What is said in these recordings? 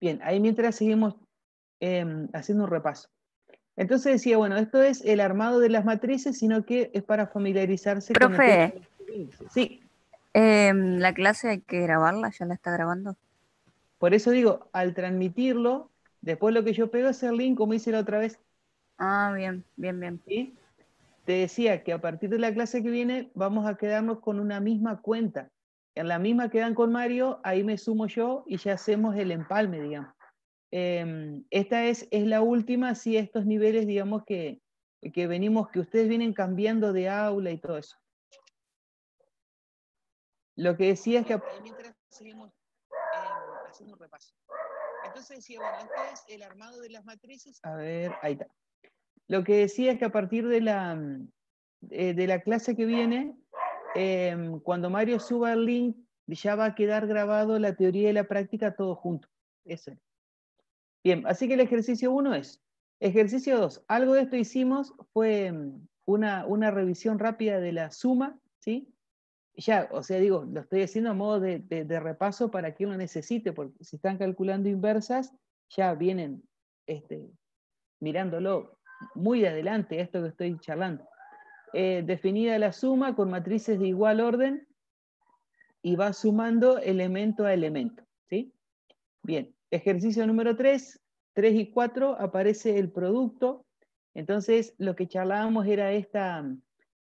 Bien, ahí mientras seguimos em, haciendo un repaso. Entonces decía, bueno, esto es el armado de las matrices, sino que es para familiarizarse con Profe, Sí. Em, la clase hay que grabarla, ya la está grabando. Por eso digo, al transmitirlo, después lo que yo pego es el link, como hice la otra vez. Ah, bien, bien, bien. ¿Sí? Te decía que a partir de la clase que viene vamos a quedarnos con una misma cuenta en la misma que dan con Mario, ahí me sumo yo y ya hacemos el empalme, digamos. Em, esta es, es la última, si estos niveles, digamos, que, venimos, que ustedes vienen cambiando de aula y todo eso. Lo que decía es que... Mientras seguimos em, haciendo repaso. Entonces este el armado de las matrices. A ver, ahí está. Lo que decía es que a partir de la, mm, eh, de la clase que viene, Em, cuando Mario suba el link, ya va a quedar grabado la teoría y la práctica todo junto. Eso. Bien, así que el ejercicio 1 es. Ejercicio 2. Algo de esto hicimos, fue em, una, revisión rápida de la suma, ¿sí? Ya, o sea, digo, lo estoy haciendo a modo de, repaso para que lo necesite, porque si están calculando inversas, ya vienen este, mirándolo muy de adelante esto que estoy charlando. Eh, definida la suma con matrices de igual orden y va sumando elemento a elemento. ¿sí? Bien, ejercicio número 3, 3 y 4 aparece el producto. Entonces, lo que charlábamos era esta mm,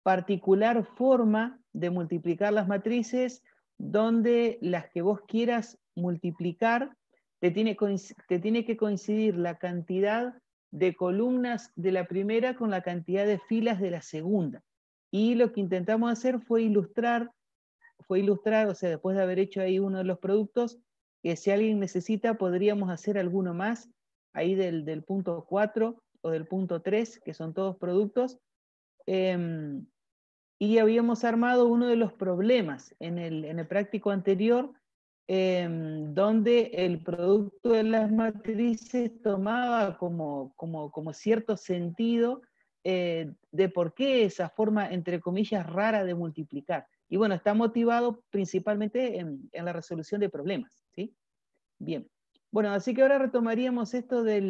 particular forma de multiplicar las matrices donde las que vos quieras multiplicar te tiene que coincidir la cantidad de columnas de la primera con la cantidad de filas de la segunda. Y lo que intentamos hacer fue ilustrar, fue ilustrar, o sea, después de haber hecho ahí uno de los productos, que si alguien necesita podríamos hacer alguno más, ahí del, punto 4 o del punto 3, que son todos productos. Em, y habíamos armado uno de los problemas en el, en el práctico anterior, Em, donde el producto de las matrices tomaba como, como, cierto sentido eh, de por qué esa forma, entre comillas, rara de multiplicar. Y bueno, está motivado principalmente en, la resolución de problemas. ¿sí? Bien. Bueno, así que ahora retomaríamos esto eh,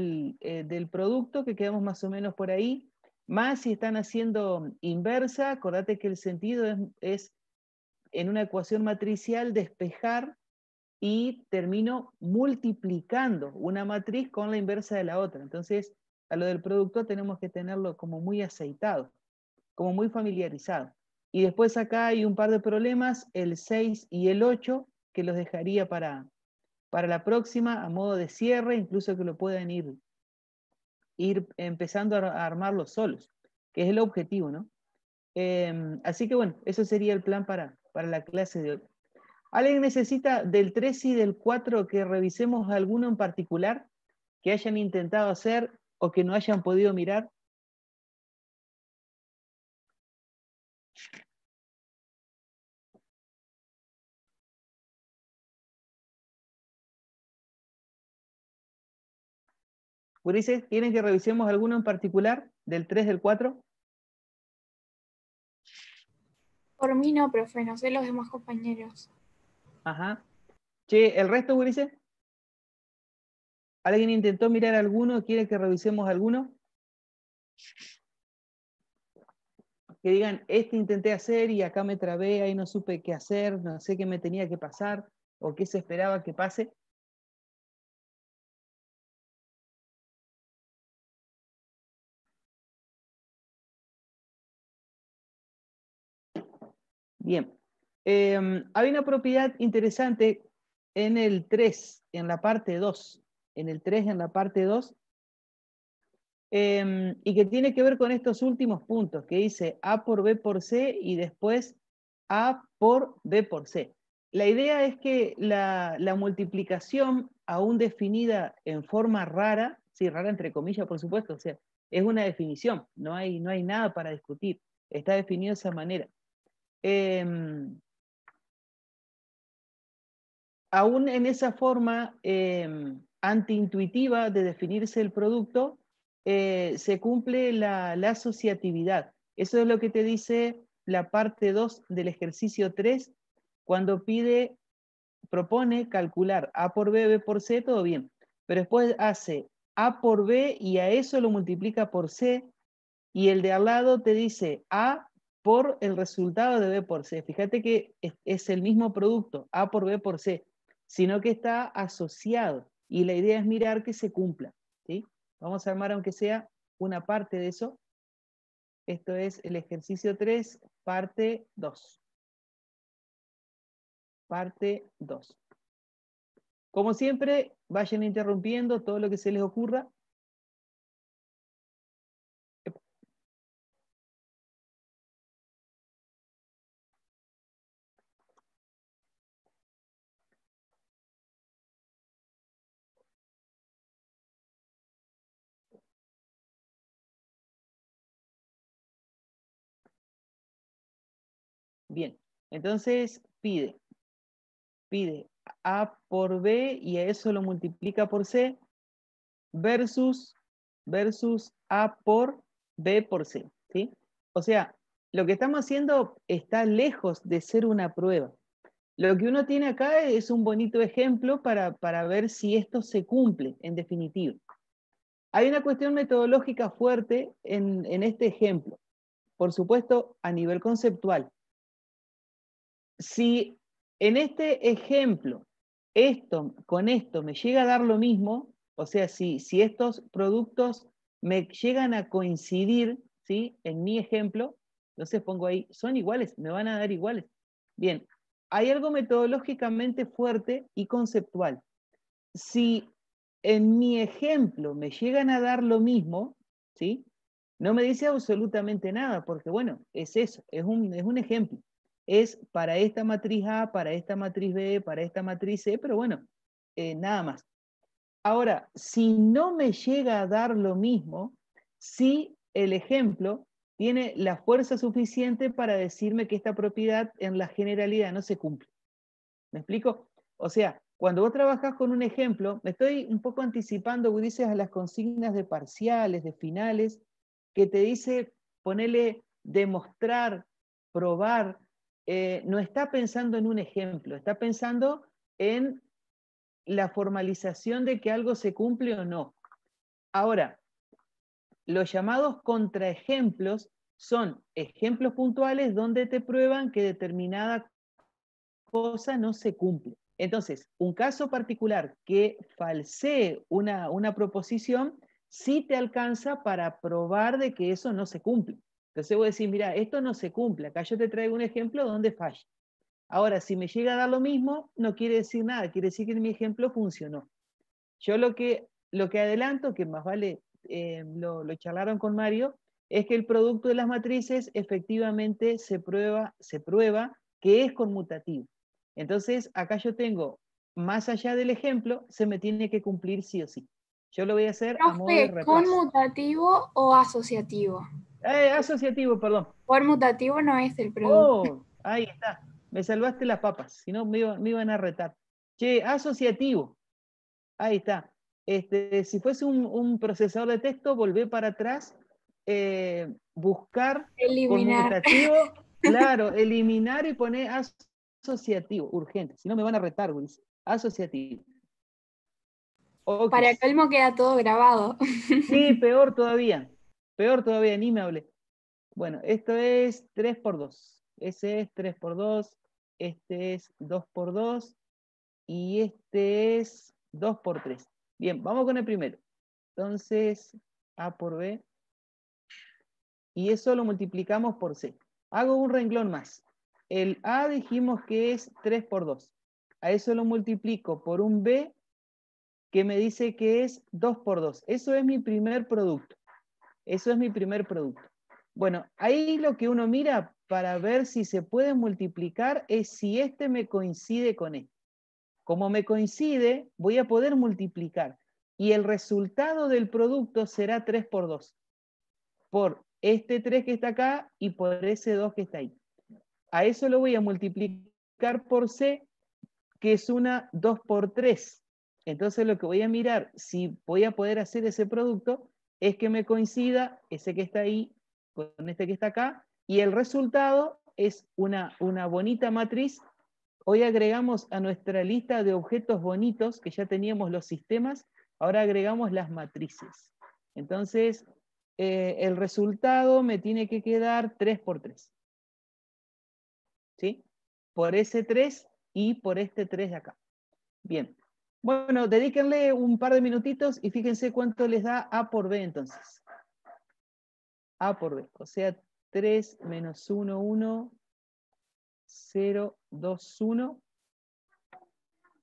del, producto, que quedamos más o menos por ahí, más si están haciendo inversa, acordate que el sentido es en una ecuación matricial despejar y termino multiplicando una matriz con la inversa de la otra. Entonces, a lo del producto tenemos que tenerlo como muy aceitado, como muy familiarizado. Y después acá hay un par de problemas, el 6 y el 8, que los dejaría para, para la próxima a modo de cierre, incluso que lo puedan ir, ir empezando a armarlos solos, que es el objetivo, ¿no? Em, así que bueno, eso sería el plan para, para la clase de hoy. ¿Alguien necesita del 3 y del 4 que revisemos alguno en particular que hayan intentado hacer o que no hayan podido mirar? Ulises, ¿quieren que revisemos alguno en particular del 3, del 4? Por mí no, profe, no sé los demás compañeros. Ajá. Che, ¿el resto, Ulises? ¿Alguien intentó mirar alguno? ¿Quiere que revisemos alguno? Que digan, este intenté hacer y acá me trabé, ahí no supe qué hacer, no sé qué me tenía que pasar o qué se esperaba que pase. Bien. Em, hay una propiedad interesante en el 3, en la parte 2, en el 3, en la parte 2, em, y que tiene que ver con estos últimos puntos, que dice A por B por C y después A por B por C. La idea es que la, multiplicación, aún definida en forma rara, sí, rara entre comillas, por supuesto, o sea, es una definición, no hay, no hay nada para discutir, está definido de esa manera. Em, aún en esa forma em, antiintuitiva de definirse el producto, eh, se cumple la, asociatividad. Eso es lo que te dice la parte 2 del ejercicio 3, cuando pide, propone calcular A por B, B por C, todo bien, pero después hace A por B y a eso lo multiplica por C, y el de al lado te dice A por el resultado de B por C. Fíjate que es el mismo producto, A por B por C sino que está asociado. Y la idea es mirar que se cumpla. Vamos a armar, aunque sea una parte de eso. Esto es el ejercicio 3, parte 2. Parte 2. Como siempre, vayan interrumpiendo todo lo que se les ocurra. Bien, entonces pide, pide A por B y a eso lo multiplica por C versus, versus A por B por C. O sea, lo que estamos haciendo está lejos de ser una prueba. Lo que uno tiene acá es un bonito ejemplo para, ver si esto se cumple, en definitiva. Hay una cuestión metodológica fuerte en este ejemplo, por supuesto a nivel conceptual si en este ejemplo, esto, con esto me llega a dar lo mismo, o sea, si, estos productos me llegan a coincidir, ¿sí? En mi ejemplo, entonces pongo ahí, son iguales, me van a dar iguales. Bien, hay algo metodológicamente fuerte y conceptual. Si en mi ejemplo me llegan a dar lo mismo, ¿sí? No me dice absolutamente nada, porque bueno, es eso, es un ejemplo es para esta matriz A, para esta matriz B, para esta matriz C, pero bueno, eh, nada más. Ahora, si no me llega a dar lo mismo, si el ejemplo tiene la fuerza suficiente para decirme que esta propiedad en la generalidad no se cumple. ¿Me explico? O sea, cuando vos trabajás con un ejemplo, me estoy un poco anticipando, dices a las consignas de parciales, de finales, que te dice, ponele demostrar, probar, eh, no está pensando en un ejemplo, está pensando en la formalización de que algo se cumple o no. Ahora, los llamados contraejemplos son ejemplos puntuales donde te prueban que determinada cosa no se cumple. Entonces, un caso particular que falsee una, una proposición sí te alcanza para probar de que eso no se cumple. Entonces voy a decir, mira, esto no se cumple. Acá yo te traigo un ejemplo donde falla. Ahora, si me llega a dar lo mismo, no quiere decir nada, quiere decir que mi ejemplo funcionó. Yo lo que, lo que adelanto, que más vale, eh, lo, charlaron con Mario, es que el producto de las matrices efectivamente se prueba, se prueba que es conmutativo. Entonces, acá yo tengo, más allá del ejemplo, se me tiene que cumplir sí o sí. Yo lo voy a hacer a modo de ¿Conmutativo o asociativo? Eh, asociativo, perdón. Por mutativo no es el producto. Oh, ahí está. Me salvaste las papas, si no me, iban a retar. Che, asociativo. Ahí está. Este, si fuese un, procesador de texto, volver para atrás, eh, buscar eliminar. claro, eliminar y poner asociativo, urgente. Si no me van a retar, Willis. Asociativo. Okay. Para colmo queda todo grabado. Sí, peor todavía. Peor todavía, ni me hablé. Bueno, esto es 3 por 2 Ese es 3 por 2 este es 2 por 2 y este es 2 por 3 Bien, vamos con el primero. Entonces, A por B. Y eso lo multiplicamos por C. Hago un renglón más. El A dijimos que es 3 por 2. A eso lo multiplico por un B que me dice que es 2 por 2. Eso es mi primer producto. Eso es mi primer producto. Bueno, ahí lo que uno mira para ver si se puede multiplicar es si este me coincide con este. Como me coincide, voy a poder multiplicar. Y el resultado del producto será 3 por 2. Por este 3 que está acá y por ese 2 que está ahí. A eso lo voy a multiplicar por C, que es una 2 por 3. Entonces lo que voy a mirar, si voy a poder hacer ese producto, es que me coincida ese que está ahí con este que está acá, y el resultado es una, bonita matriz. Hoy agregamos a nuestra lista de objetos bonitos, que ya teníamos los sistemas, ahora agregamos las matrices. Entonces, eh, el resultado me tiene que quedar 3 por 3. ¿Sí? Por ese 3 y por este 3 de acá. Bien, bueno, dedíquenle un par de minutitos y fíjense cuánto les da A por B entonces. A por B, o sea, 3 menos 1, 1, 0, 2, 1,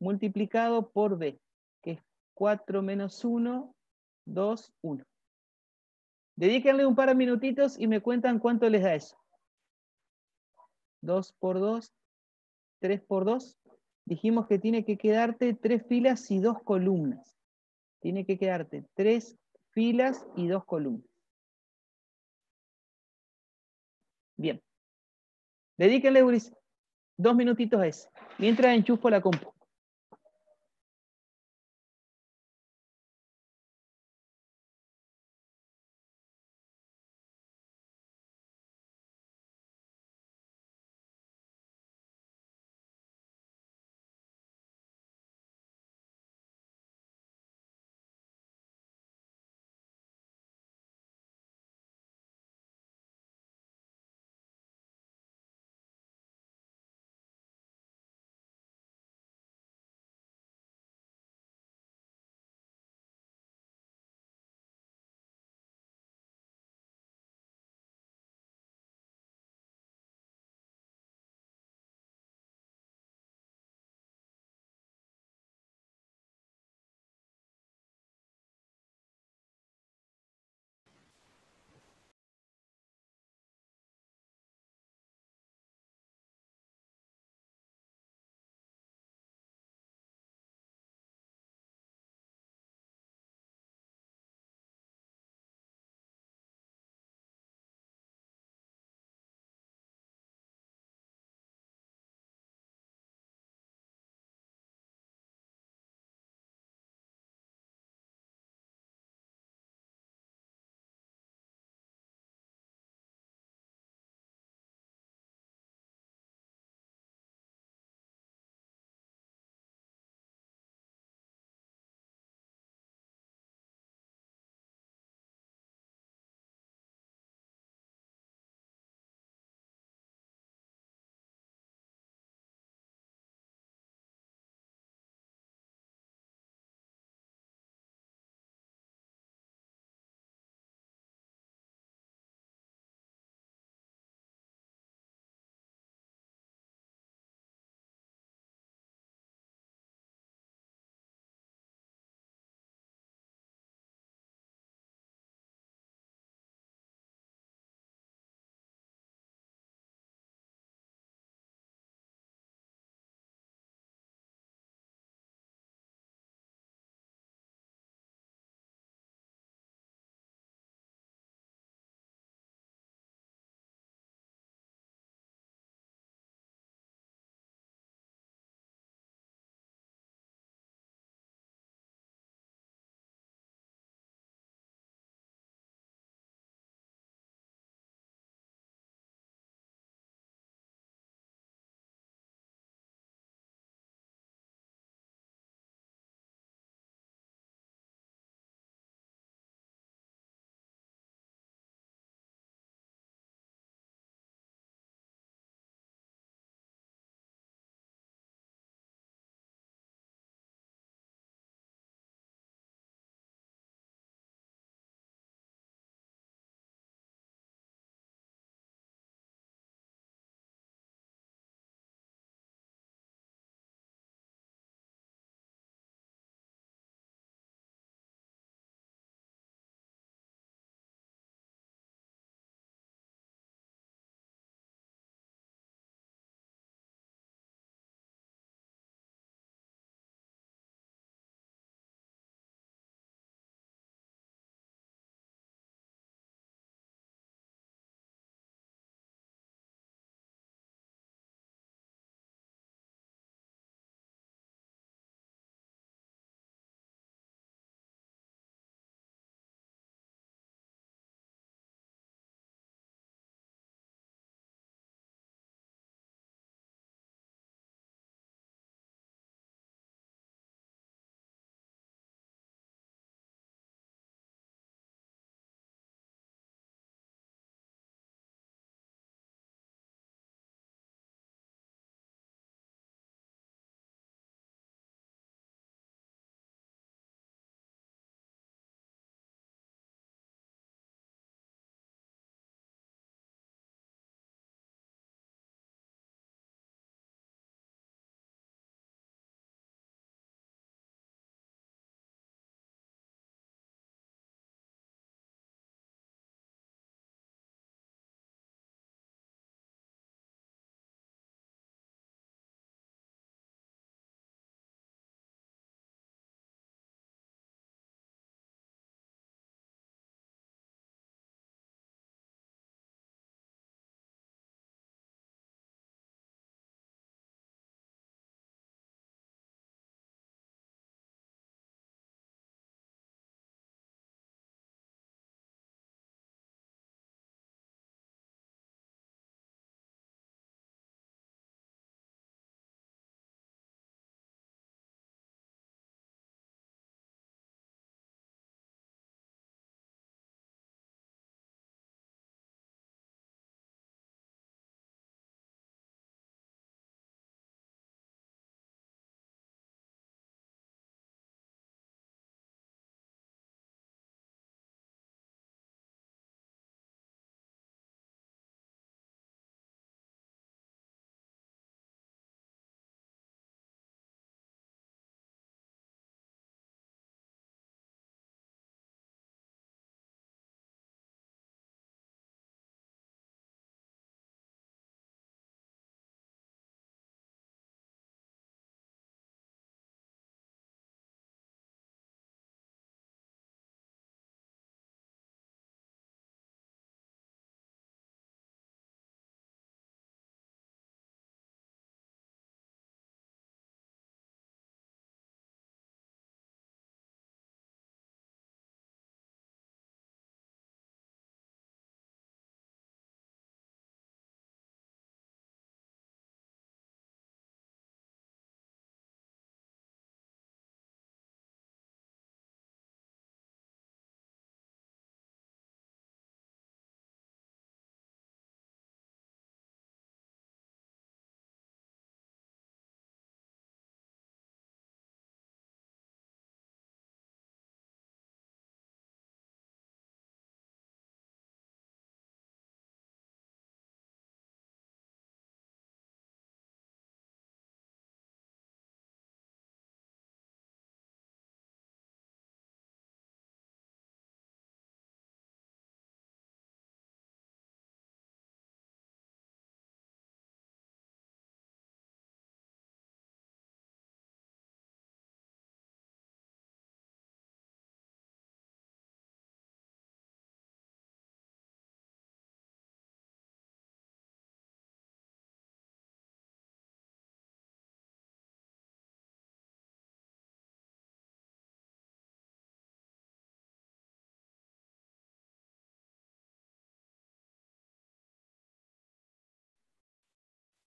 multiplicado por B, que es 4 menos 1, 2, 1. Dedíquenle un par de minutitos y me cuentan cuánto les da eso. 2 por 2, 3 por 2, dijimos que tiene que quedarte tres filas y dos columnas. Tiene que quedarte tres filas y dos columnas. Bien. Dedíquenle, Ulises, dos minutitos a ese. Mientras enchufo la compu.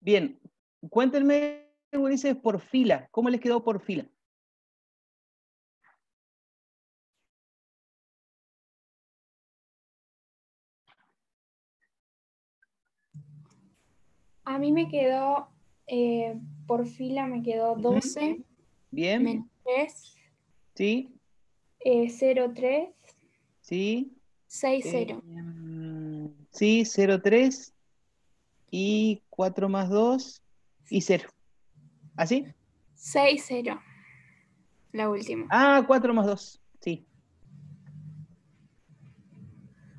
Bien, cuéntenme, Ulises, por fila, ¿cómo les quedó por fila? A mí me quedó, eh, por fila me quedó 12. Bien. Menos 3. Sí. Eh, 03. Sí. 60. Eh, mm, sí, 03 y 4 más 2 y 0. ¿Así? 6, 0. La última. Ah, 4 más 2. Sí.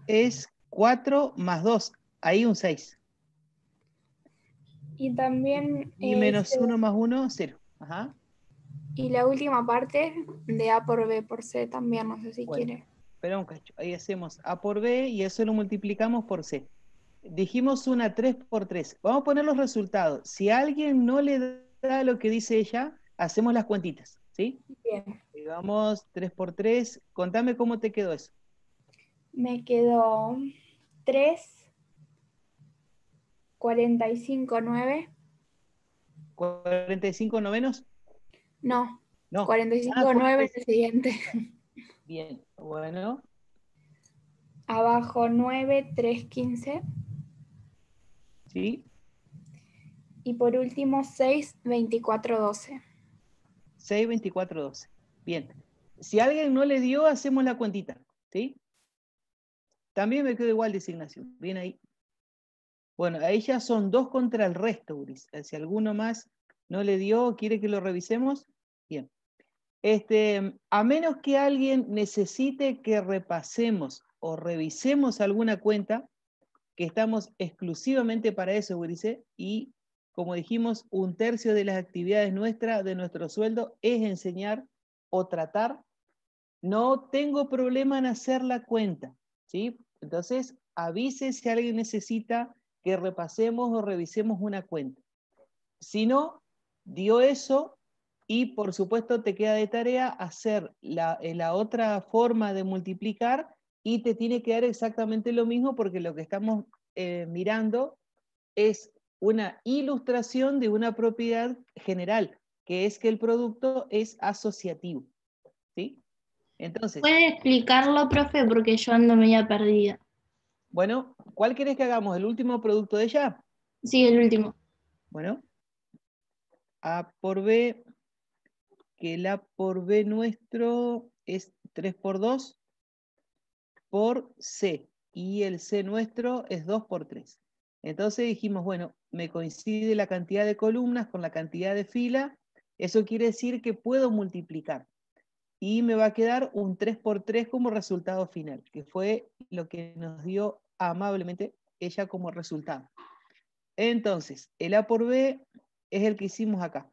Es 4 más 2. Ahí un 6. Y también... Y menos 1 este más 1, 0. Ajá. Y la última parte de A por B por C también, no sé si quiere. Pero un cacho. Ahí hacemos A por B y eso lo multiplicamos por C dijimos una 3x3. Vamos a poner los resultados. Si alguien no le da lo que dice ella, hacemos las cuentitas, ¿sí? Bien. Digamos 3x3. Contame cómo te quedó eso. Me quedó 3, 45, 9. ¿45 no No. No. 45, 9 es el siguiente. Bien, bueno. Abajo 9, 3, 15. ¿Sí? Y por último, 6, 24, 12. 6, 24, 12. Bien. Si alguien no le dio, hacemos la cuentita. ¿Sí? También me quedo igual designación. Bien ahí. Bueno, ahí ya son dos contra el resto, Uris. Si alguno más no le dio, quiere que lo revisemos, bien. Este, a menos que alguien necesite que repasemos o revisemos alguna cuenta, estamos exclusivamente para eso, Gurice, y como dijimos, un tercio de las actividades nuestra de nuestro sueldo, es enseñar o tratar. No tengo problema en hacer la cuenta, ¿sí? Entonces, avise si alguien necesita que repasemos o revisemos una cuenta. Si no, dio eso y por supuesto te queda de tarea hacer la eh, otra forma de multiplicar y te tiene que dar exactamente lo mismo porque lo que estamos eh, mirando es una ilustración de una propiedad general, que es que el producto es asociativo. ¿sí? Entonces, ¿Puede explicarlo, profe? Porque yo ando media perdida. Bueno, ¿cuál quieres que hagamos? ¿El último producto de ella? Sí, el último. Bueno, A por B, que el A por B nuestro es 3 por 2 por C y el C nuestro es 2 por 3. Entonces dijimos, bueno, me coincide la cantidad de columnas con la cantidad de fila, eso quiere decir que puedo multiplicar. Y me va a quedar un 3 por 3 como resultado final, que fue lo que nos dio amablemente ella como resultado. Entonces, el A por B es el que hicimos acá.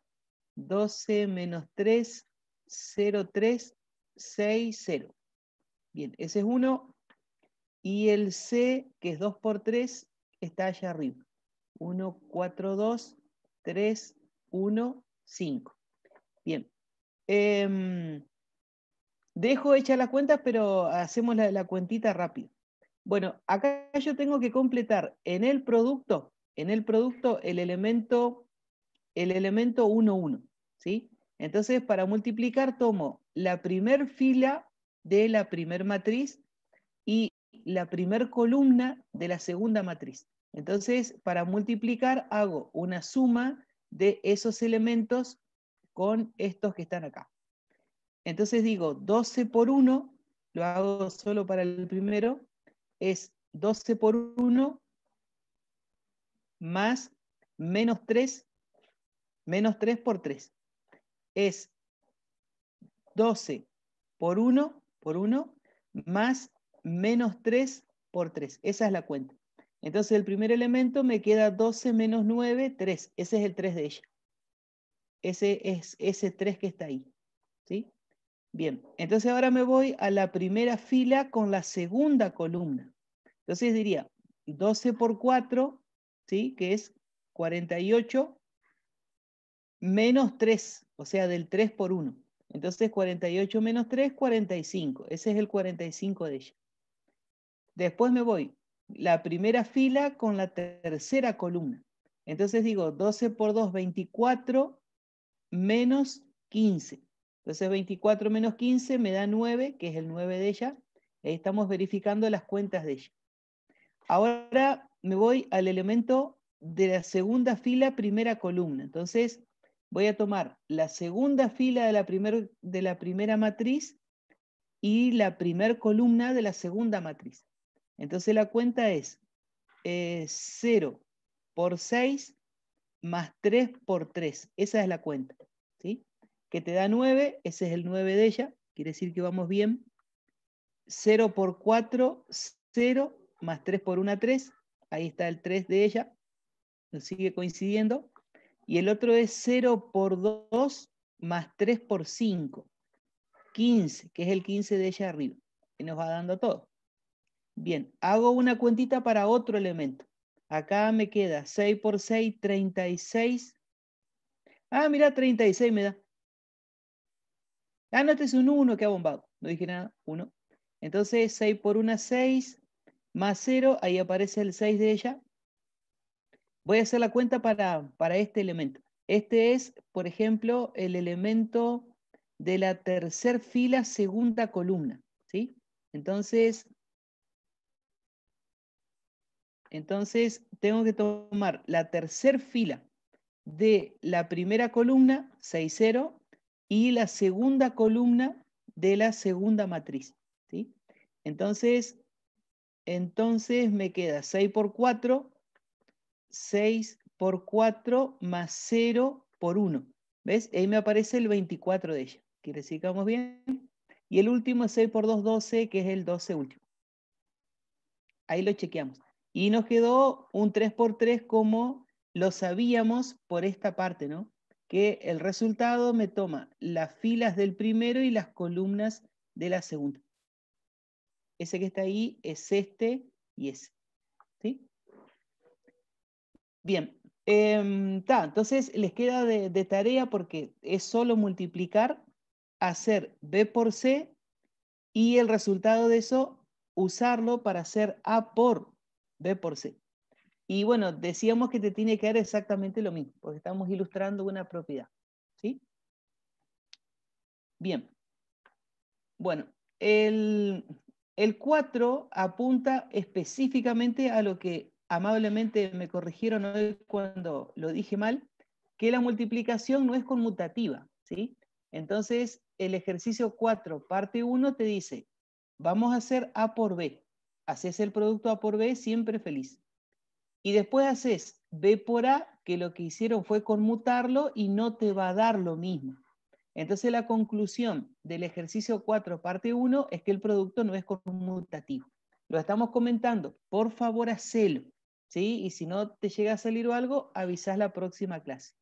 12 menos 3, 0, 3, 6, 0. Bien, ese es 1, Y el C, que es 2 por 3, está allá arriba. 1, 4, 2, 3, 1, 5. Bien. Em, dejo hecha la cuenta, pero hacemos la, cuentita rápido. Bueno, acá yo tengo que completar en el producto, en el producto, el elemento, el elemento 1, 1. ¿sí? Entonces, para multiplicar, tomo la primer fila de la primer matriz y la primer columna de la segunda matriz. Entonces, para multiplicar hago una suma de esos elementos con estos que están acá. Entonces digo 12 por 1, lo hago solo para el primero, es 12 por 1 más menos 3, menos 3 por 3. Es 12 por 1 por 1 más menos 3 por 3. Esa es la cuenta. Entonces el primer elemento me queda 12 menos 9, 3. Ese es el 3 de ella. Ese es ese 3 que está ahí. ¿Sí? Bien, entonces ahora me voy a la primera fila con la segunda columna. Entonces diría 12 por 4, ¿sí? que es 48, menos 3, o sea, del 3 por 1. Entonces 48 menos 3, 45. Ese es el 45 de ella. Después me voy. La primera fila con la tercera columna. Entonces digo 12 por 2, 24 menos 15. Entonces 24 menos 15 me da 9, que es el 9 de ella. Ahí estamos verificando las cuentas de ella. Ahora me voy al elemento de la segunda fila, primera columna. Entonces voy a tomar la segunda fila de la, de la primera matriz y la primera columna de la segunda matriz. Entonces la cuenta es 0 eh, por 6 más 3 por 3. Esa es la cuenta. ¿sí? Que te da 9, ese es el 9 de ella, quiere decir que vamos bien. 0 por 4, 0, más 3 por 1, 3. Ahí está el 3 de ella. Nos sigue coincidiendo y el otro es 0 por 2 más 3 por 5, 15, que es el 15 de ella arriba, que nos va dando todo. Bien, hago una cuentita para otro elemento. Acá me queda 6 por 6, 36. Ah, mira, 36 me da. Ah, no, este es un 1 que ha bombado. No dije nada, 1. Entonces, 6 por 1, 6, más 0, ahí aparece el 6 de ella, voy a hacer la cuenta para, este elemento. Este es, por ejemplo, el elemento de la tercera fila, segunda columna. ¿sí? Entonces, entonces, tengo que tomar la tercera fila de la primera columna, 6,0, y la segunda columna de la segunda matriz. Entonces, entonces me queda 6 por 4, 6 por 4 más 0 por 1. ¿Ves? Ahí me aparece el 24 de ella. Quiere decir que vamos bien. Y el último es 6 por 2, 12, que es el 12 último. Ahí lo chequeamos. Y nos quedó un 3 por 3 como lo sabíamos por esta parte, ¿no? Que el resultado me toma las filas del primero y las columnas de la segunda. Ese que está ahí es este y ese. ¿Sí? Bien, em, entonces les queda de, tarea porque es solo multiplicar, hacer B por C y el resultado de eso usarlo para hacer A por B por C. Y bueno, decíamos que te tiene que dar exactamente lo mismo, porque estamos ilustrando una propiedad. ¿sí? Bien. Bueno, el, el 4 apunta específicamente a lo que amablemente me corrigieron hoy cuando lo dije mal, que la multiplicación no es conmutativa, ¿sí? Entonces, el ejercicio 4, parte 1, te dice, vamos a hacer A por B. Haces el producto A por B siempre feliz. Y después haces B por A, que lo que hicieron fue conmutarlo y no te va a dar lo mismo. Entonces, la conclusión del ejercicio 4, parte 1, es que el producto no es conmutativo. Lo estamos comentando. Por favor, hacelo. ¿sí? Y si no te llega a salir algo, avisas la próxima clase.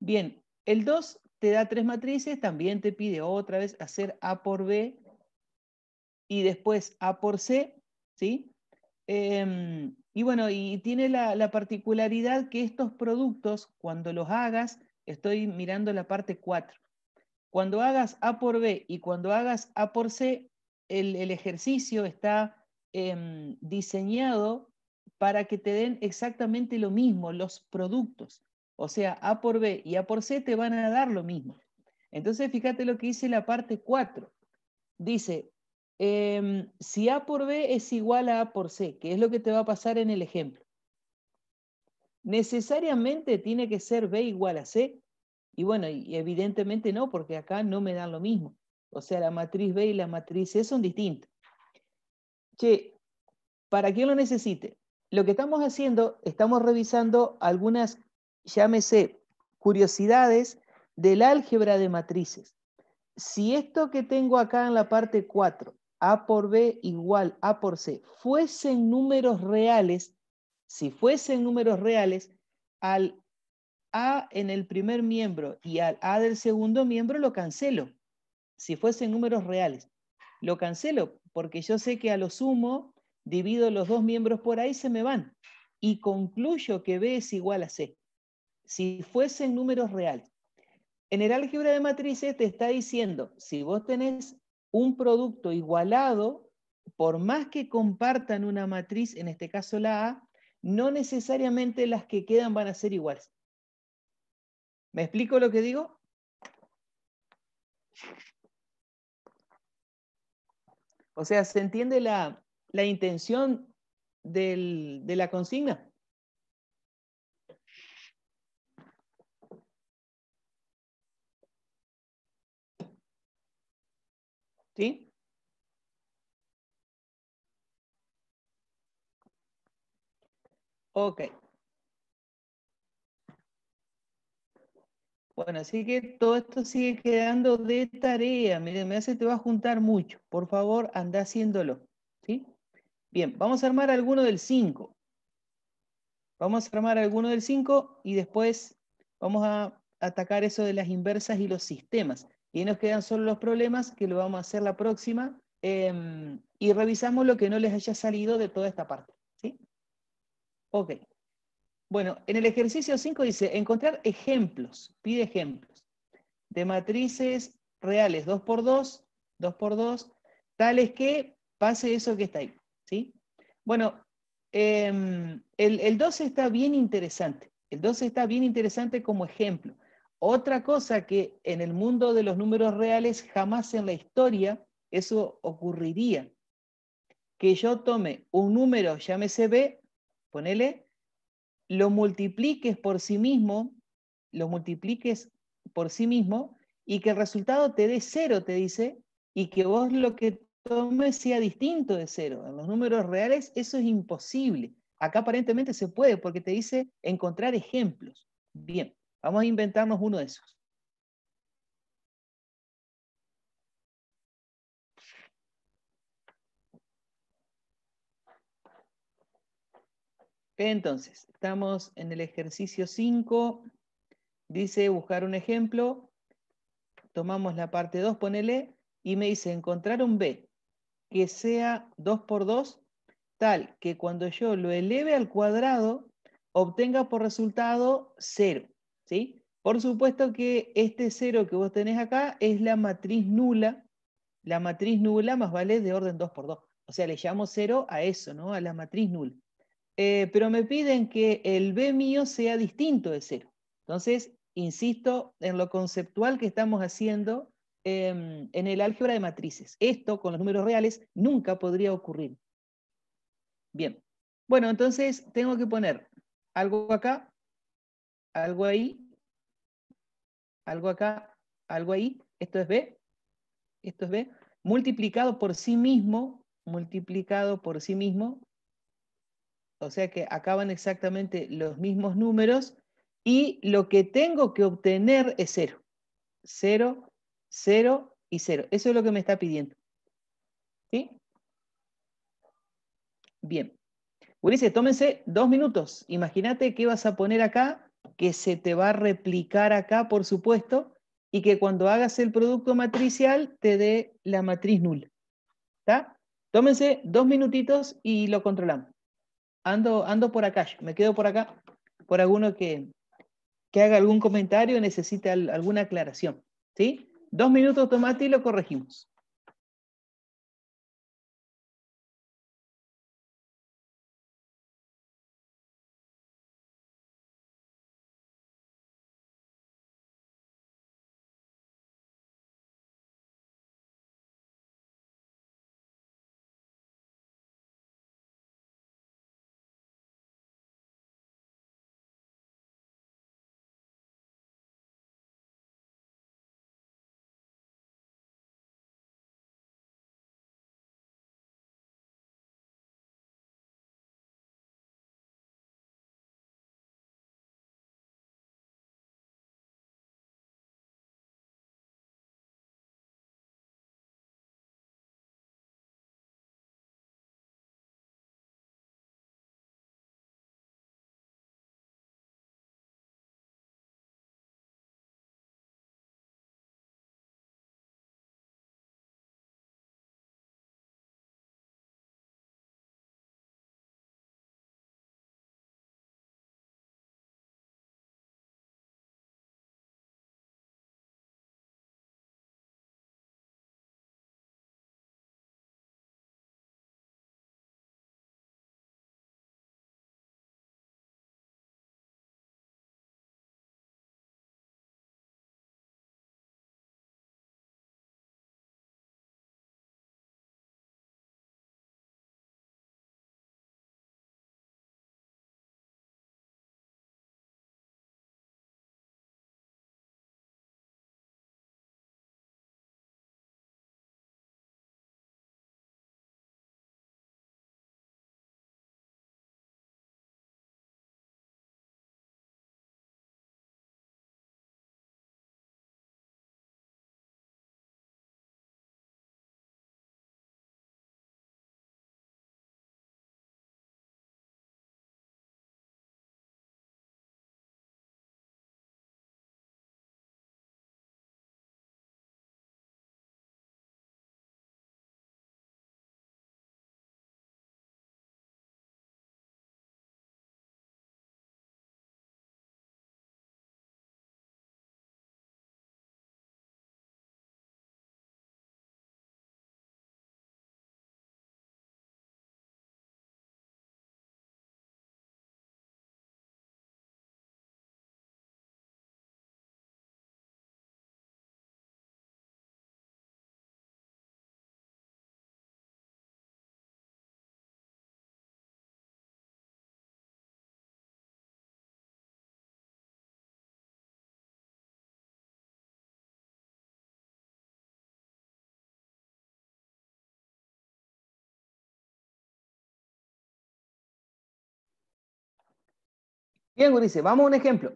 Bien, el 2 te da tres matrices, también te pide otra vez hacer A por B y después A por C, ¿sí? Em, y bueno, y tiene la, particularidad que estos productos, cuando los hagas, estoy mirando la parte 4, cuando hagas A por B y cuando hagas A por C, el, ejercicio está em, diseñado para que te den exactamente lo mismo, los productos. O sea, A por B y A por C te van a dar lo mismo. Entonces, fíjate lo que dice la parte 4. Dice, em, si A por B es igual a A por C, que es lo que te va a pasar en el ejemplo, ¿necesariamente tiene que ser B igual a C? Y bueno, y evidentemente no, porque acá no me dan lo mismo. O sea, la matriz B y la matriz C son distintas. Che, para qué lo necesite, lo que estamos haciendo, estamos revisando algunas, llámese, curiosidades del álgebra de matrices. Si esto que tengo acá en la parte 4, A por B igual A por C, fuesen números reales, si fuesen números reales, al A en el primer miembro y al A del segundo miembro lo cancelo. Si fuesen números reales, lo cancelo porque yo sé que a lo sumo divido los dos miembros por ahí, se me van. Y concluyo que B es igual a C. Si fuesen números reales. En el álgebra de matrices te está diciendo, si vos tenés un producto igualado, por más que compartan una matriz, en este caso la A, no necesariamente las que quedan van a ser iguales. ¿Me explico lo que digo? O sea, se entiende la, la intención de la consigna. ¿Sí? Ok. Bueno, así que todo esto sigue quedando de tarea. Miren, me hace te va a juntar mucho. Por favor, anda haciéndolo. ¿Sí? Bien, vamos a armar alguno del 5. Vamos a armar alguno del 5 y después vamos a atacar eso de las inversas y los sistemas. Y nos quedan solo los problemas que lo vamos a hacer la próxima em, y revisamos lo que no les haya salido de toda esta parte. ¿sí? Ok. Bueno, en el ejercicio 5 dice, encontrar ejemplos, pide ejemplos, de matrices reales 2x2, 2x2, tales que pase eso que está ahí. ¿sí? Bueno, em, el, el 12 está bien interesante. El 12 está bien interesante como ejemplo. Otra cosa que en el mundo de los números reales jamás en la historia eso ocurriría. Que yo tome un número, llámese B, ponele, lo multipliques por sí mismo, lo multipliques por sí mismo y que el resultado te dé cero, te dice, y que vos lo que me sea distinto de cero. En los números reales eso es imposible. Acá aparentemente se puede porque te dice encontrar ejemplos. Bien, vamos a inventarnos uno de esos. Entonces, estamos en el ejercicio 5. Dice buscar un ejemplo. Tomamos la parte 2, ponele, y me dice encontrar un B que sea 2 por 2, tal que cuando yo lo eleve al cuadrado, obtenga por resultado 0. ¿sí? Por supuesto que este 0 que vos tenés acá es la matriz nula, la matriz nula más vale de orden 2 por 2. O sea, le llamo 0 a eso, ¿no? a la matriz nula. Eh, pero me piden que el B mío sea distinto de 0. Entonces, insisto en lo conceptual que estamos haciendo Em, en el álgebra de matrices. Esto con los números reales nunca podría ocurrir. Bien. Bueno, entonces tengo que poner algo acá, algo ahí, algo acá, algo ahí. Esto es B. Esto es B. Multiplicado por sí mismo, multiplicado por sí mismo. O sea que acaban exactamente los mismos números y lo que tengo que obtener es cero. Cero Cero y cero. Eso es lo que me está pidiendo. ¿Sí? Bien. Ulises, tómense dos minutos. Imagínate qué vas a poner acá, que se te va a replicar acá, por supuesto, y que cuando hagas el producto matricial te dé la matriz nula. ¿Está? Tómense dos minutitos y lo controlamos. Ando, ando por acá, me quedo por acá, por alguno que, que haga algún comentario, necesite alguna aclaración. ¿Sí? Dos minutos, tomate y lo corregimos. Bien, Gurice, vamos a un ejemplo.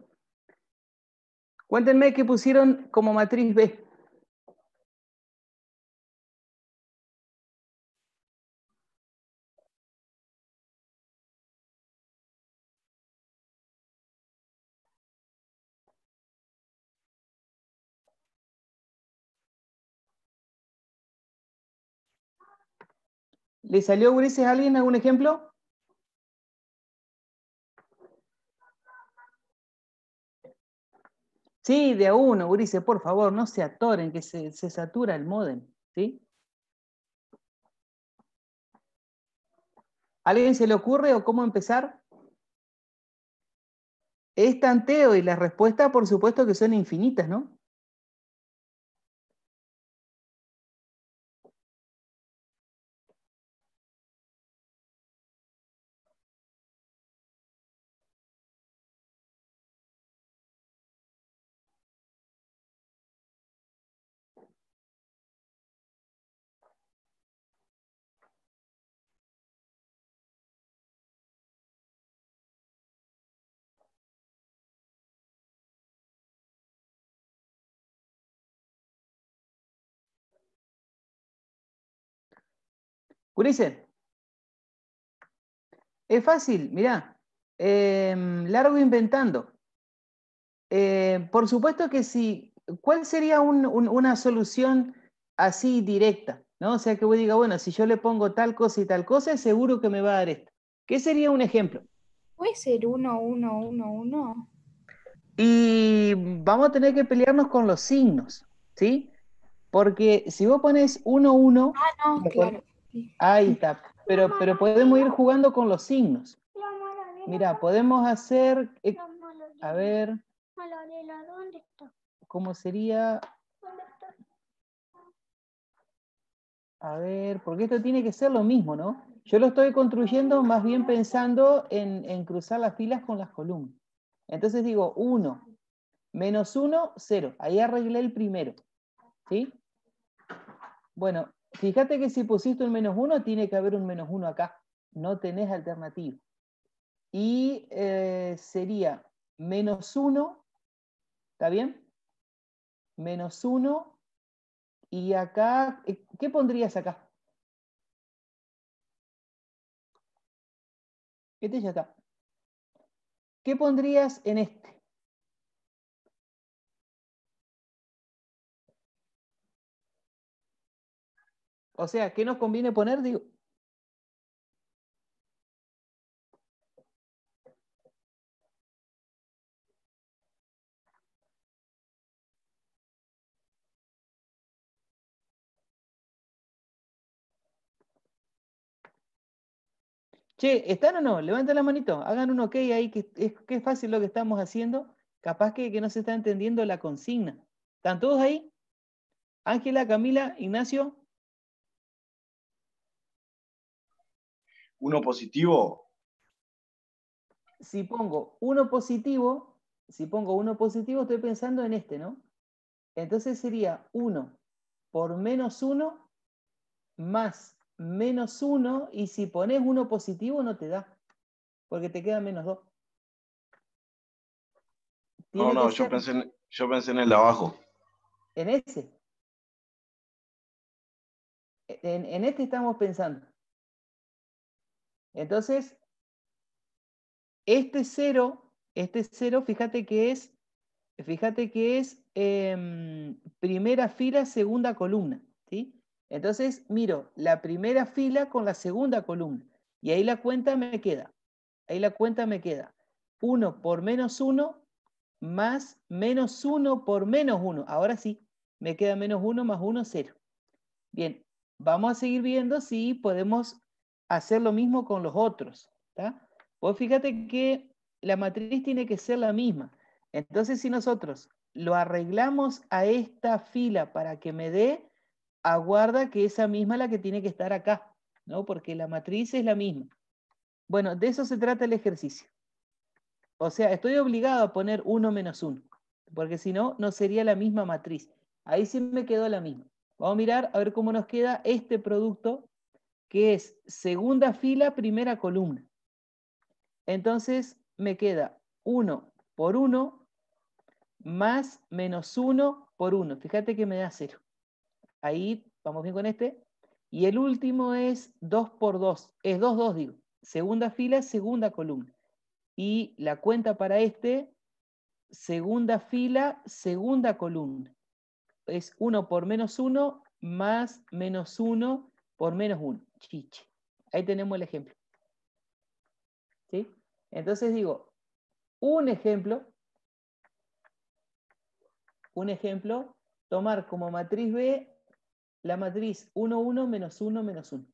Cuéntenme qué pusieron como matriz B. ¿Le salió, Ulises, a alguien algún ejemplo? Sí, de a uno, Urice, por favor, no se atoren, que se, satura el modem. ¿sí? ¿Alguien se le ocurre o cómo empezar? Es tanteo y las respuestas, por supuesto, que son infinitas, ¿no? Curice. Es fácil, mirá. Em, largo inventando. Em, por supuesto que sí. ¿Cuál sería una solución así directa? ¿no? O sea, que voy diga, bueno, si yo le pongo tal cosa y tal cosa, seguro que me va a dar esto. ¿Qué sería un ejemplo? Puede ser 1, 1, 1, 1. Y vamos a tener que pelearnos con los signos, ¿sí? Porque si vos pones 1, 1... Ah, no, claro. Ahí está. Pero, pero podemos ir jugando con los signos. Mira, podemos hacer... A ver... ¿Cómo sería? A ver, porque esto tiene que ser lo mismo, ¿no? Yo lo estoy construyendo más bien pensando en, en cruzar las filas con las columnas. Entonces digo 1, menos 1, 0. Ahí arreglé el primero. ¿Sí? Bueno, Fíjate que si pusiste un menos uno, tiene que haber un menos uno acá. No tenés alternativa. Y eh, sería menos uno, ¿está bien? Menos uno. Y acá, eh, ¿qué pondrías acá? Este ya está. ¿Qué pondrías en este? O sea, ¿qué nos conviene poner? Che, ¿están o no? Levanten la manito, hagan un ok ahí, que es, fácil lo que estamos haciendo. Capaz que, que, no se está entendiendo la consigna. ¿Están todos ahí? Ángela, Camila, Ignacio. uno positivo? Si pongo uno positivo, si pongo uno positivo, estoy pensando en este, ¿no? Entonces sería 1 por menos 1 más menos 1 y si pones 1 positivo no te da, porque te queda menos 2. No, no, yo pensé, en, yo pensé en el de abajo. ¿En ese? En, en, este estamos pensando. Entonces, este cero, este cero, fíjate que es, fíjate que es em, primera fila, segunda columna. ¿sí? Entonces, miro la primera fila con la segunda columna. Y ahí la cuenta me queda. Ahí la cuenta me queda. 1 por menos 1 más menos 1 por menos 1. Ahora sí, me queda menos 1 más 1, 0. Bien, vamos a seguir viendo si podemos hacer lo mismo con los otros. fíjate que la matriz tiene que ser la misma. Entonces, si nosotros lo arreglamos a esta fila para que me dé, aguarda que esa misma la que tiene que estar acá, ¿no? Porque la matriz es la misma. Bueno, de eso se trata el ejercicio. O sea, estoy obligado a poner 1 menos 1, porque si no, no sería la misma matriz. Ahí sí me quedó la misma. Vamos a mirar a ver cómo nos queda este producto que es segunda fila, primera columna. Entonces me queda 1 por 1 más menos 1 por 1. Fíjate que me da 0. Ahí vamos bien con este. Y el último es 2 por 2. Es 2, 2 digo. Segunda fila, segunda columna. Y la cuenta para este, segunda fila, segunda columna. Es 1 por menos 1 más menos 1 por menos 1 chiche. Ahí tenemos el ejemplo. Entonces digo, un ejemplo, un ejemplo, tomar como matriz B la matriz 1, 1, menos 1, menos 1.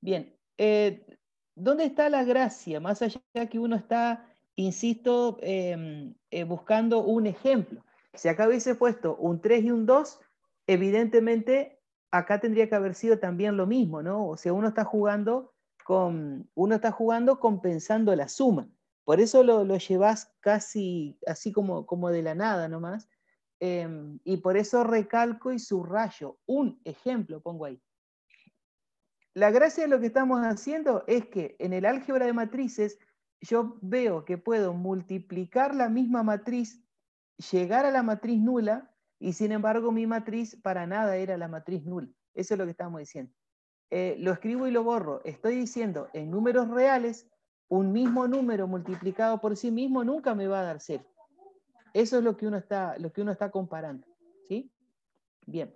Bien, eh, ¿dónde está la gracia? Más allá que uno está, insisto, em, eh, buscando un ejemplo. Si acá hubiese puesto un 3 y un 2, evidentemente acá tendría que haber sido también lo mismo, ¿no? O sea, uno está jugando con, uno está jugando compensando la suma. Por eso lo, llevas casi así como, como de la nada nomás. Em, y por eso recalco y subrayo un ejemplo, pongo ahí. La gracia de lo que estamos haciendo es que en el álgebra de matrices yo veo que puedo multiplicar la misma matriz, llegar a la matriz nula y sin embargo, mi matriz para nada era la matriz nula. Eso es lo que estamos diciendo. Eh, lo escribo y lo borro. Estoy diciendo, en números reales, un mismo número multiplicado por sí mismo nunca me va a dar cero. Eso es lo que uno está, lo que uno está comparando. ¿sí? Bien.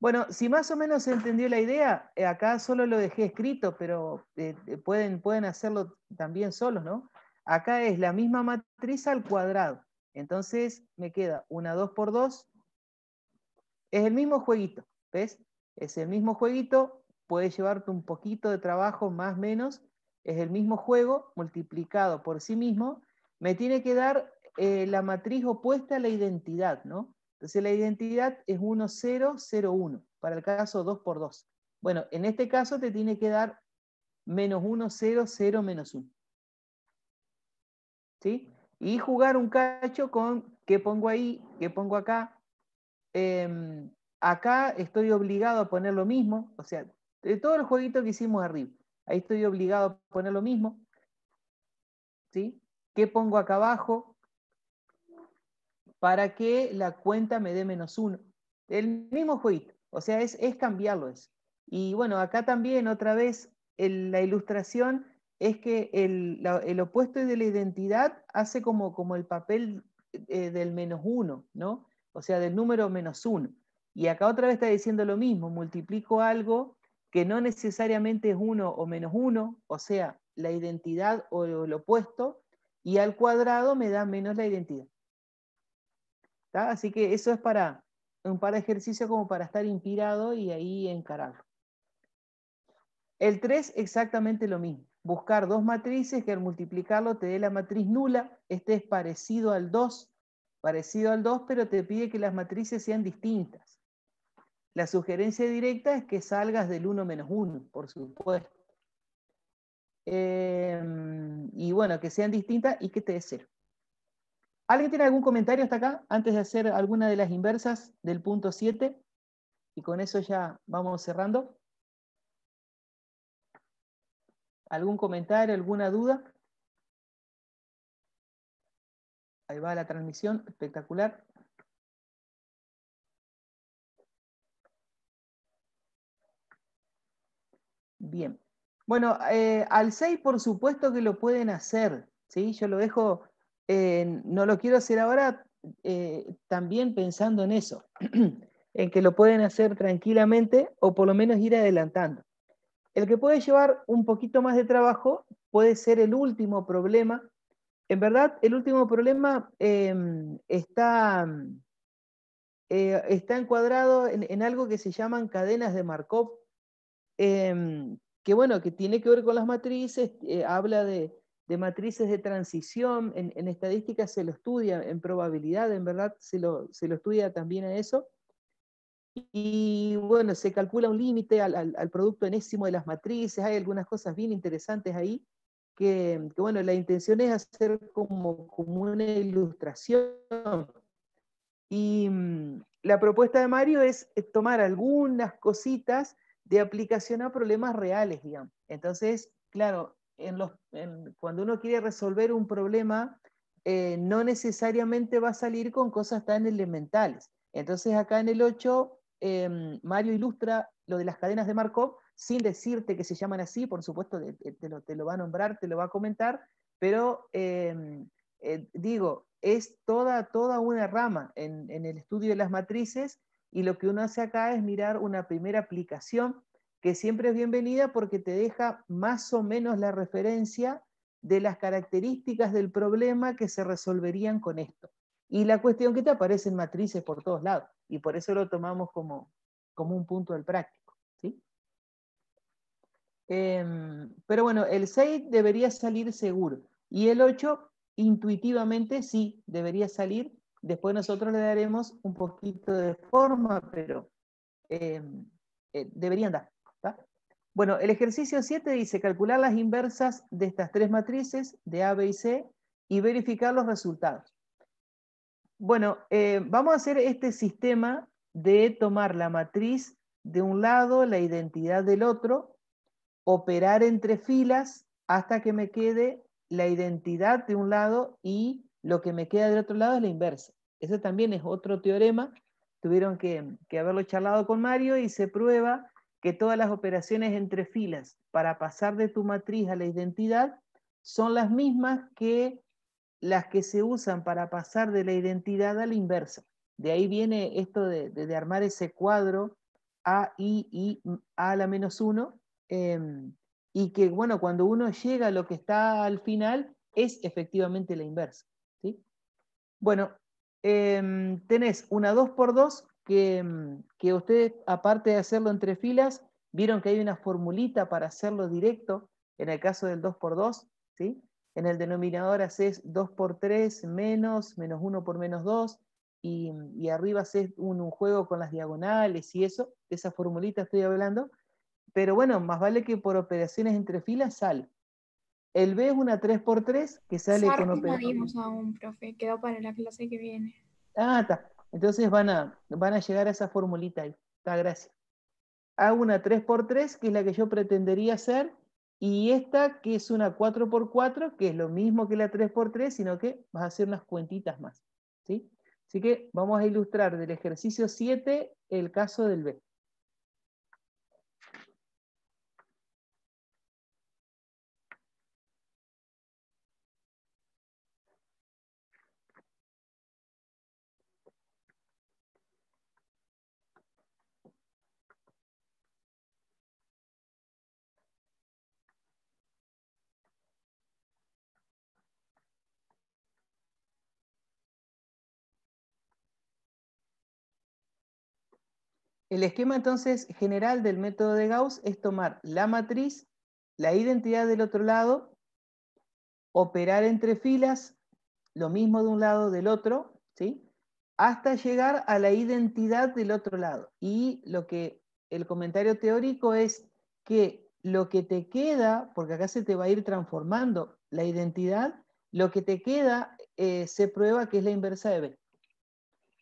Bueno, si más o menos se entendió la idea, eh, acá solo lo dejé escrito, pero eh, pueden, pueden hacerlo también solos, ¿no? Acá es la misma matriz al cuadrado. Entonces me queda una 2 por 2 es el mismo jueguito, ¿ves? Es el mismo jueguito, puede llevarte un poquito de trabajo, más menos. Es el mismo juego multiplicado por sí mismo. Me tiene que dar eh, la matriz opuesta a la identidad, ¿no? Entonces la identidad es 1, 0, 0, 1, para el caso 2 por 2. Bueno, en este caso te tiene que dar menos 1, 0, 0, menos 1. ¿Sí? Y jugar un cacho con qué pongo ahí, qué pongo acá, Em, acá estoy obligado a poner lo mismo, o sea, de todo el jueguito que hicimos arriba, ahí estoy obligado a poner lo mismo. ¿Sí? ¿Qué pongo acá abajo? Para que la cuenta me dé menos uno. El mismo jueguito, o sea, es, es cambiarlo eso. Y bueno, acá también otra vez la ilustración es que el, opuesto de la identidad hace como, como el papel eh, del menos uno, ¿no? o sea, del número menos 1. Y acá otra vez está diciendo lo mismo, multiplico algo que no necesariamente es 1 o menos 1, o sea, la identidad o el opuesto, y al cuadrado me da menos la identidad. Así que eso es para un par de ejercicios como para estar inspirado y ahí encararlo. El 3 exactamente lo mismo. Buscar dos matrices que al multiplicarlo te dé la matriz nula. Este es parecido al 2 parecido al 2, pero te pide que las matrices sean distintas. La sugerencia directa es que salgas del 1 menos 1, por supuesto. Em, y bueno, que sean distintas y que te dé 0. ¿Alguien tiene algún comentario hasta acá antes de hacer alguna de las inversas del punto 7? Y con eso ya vamos cerrando. ¿Algún comentario, alguna duda? Ahí va la transmisión, espectacular. Bien. Bueno, eh, al 6 por supuesto que lo pueden hacer, ¿sí? Yo lo dejo, no lo quiero hacer ahora, eh, también pensando en eso, en que lo pueden hacer tranquilamente o por lo menos ir adelantando. El que puede llevar un poquito más de trabajo puede ser el último problema en verdad, el último problema em, está, eh, está, encuadrado en, algo que se llaman cadenas de Markov, em, que bueno, que tiene que ver con las matrices, eh, habla de, matrices de transición, en, estadística se lo estudia, en probabilidad, en verdad, se lo, estudia también a eso. Y bueno, se calcula un límite al, al producto enésimo de las matrices, hay algunas cosas bien interesantes ahí que, bueno, la intención es hacer como, como una ilustración. Y mm, la propuesta de Mario es, tomar algunas cositas de aplicación a problemas reales, digamos. Entonces, claro, cuando uno quiere resolver un problema, eh, no necesariamente va a salir con cosas tan elementales. Entonces, acá en el 8, em, Mario ilustra lo de las cadenas de Markov sin decirte que se llaman así, por supuesto te, lo, va a nombrar, te lo va a comentar, pero em, eh, digo, es toda, toda una rama en, el estudio de las matrices y lo que uno hace acá es mirar una primera aplicación que siempre es bienvenida porque te deja más o menos la referencia de las características del problema que se resolverían con esto. Y la cuestión que te aparecen matrices por todos lados, y por eso lo tomamos como, como un punto del práctico. Em, pero bueno, el 6 debería salir seguro y el 8 intuitivamente sí debería salir. Después nosotros le daremos un poquito de forma, pero em, eh, deberían dar. Bueno, el ejercicio 7 dice calcular las inversas de estas tres matrices, de A, B y C, y verificar los resultados. Bueno, eh, vamos a hacer este sistema de tomar la matriz de un lado, la identidad del otro, operar entre filas hasta que me quede la identidad de un lado y lo que me queda del otro lado es la inversa. Ese también es otro teorema. Tuvieron que, haberlo charlado con Mario y se prueba que todas las operaciones entre filas para pasar de tu matriz a la identidad son las mismas que las que se usan para pasar de la identidad a la inversa. De ahí viene esto de, armar ese cuadro A, I, I, A a la menos 1, Em, y que, bueno, cuando uno llega a lo que está al final, es efectivamente la inversa. ¿sí? Bueno, em, tenés una 2x2 que, em, que ustedes, aparte de hacerlo entre filas, vieron que hay una formulita para hacerlo directo, en el caso del 2x2, ¿sí? En el denominador haces 2 por 3 menos, menos 1 por menos 2, y, arriba haces un, un, juego con las diagonales y eso, de esa formulita estoy hablando, pero bueno, más vale que por operaciones entre filas sal. El B es una 3x3 que sale con operaciones. No dimos aún, profe, quedó para la clase que viene. Ah, está. Entonces van a, van a llegar a esa formulita ahí. Está, gracias. Hago una 3x3, que es la que yo pretendería hacer, y esta, que es una 4x4, que es lo mismo que la 3x3, sino que vas a hacer unas cuentitas más. ¿sí? Así que vamos a ilustrar del ejercicio 7 el caso del B. El esquema entonces general del método de Gauss es tomar la matriz, la identidad del otro lado, operar entre filas, lo mismo de un lado del otro, ¿sí? hasta llegar a la identidad del otro lado. Y lo que el comentario teórico es que lo que te queda, porque acá se te va a ir transformando la identidad, lo que te queda eh, se prueba que es la inversa de B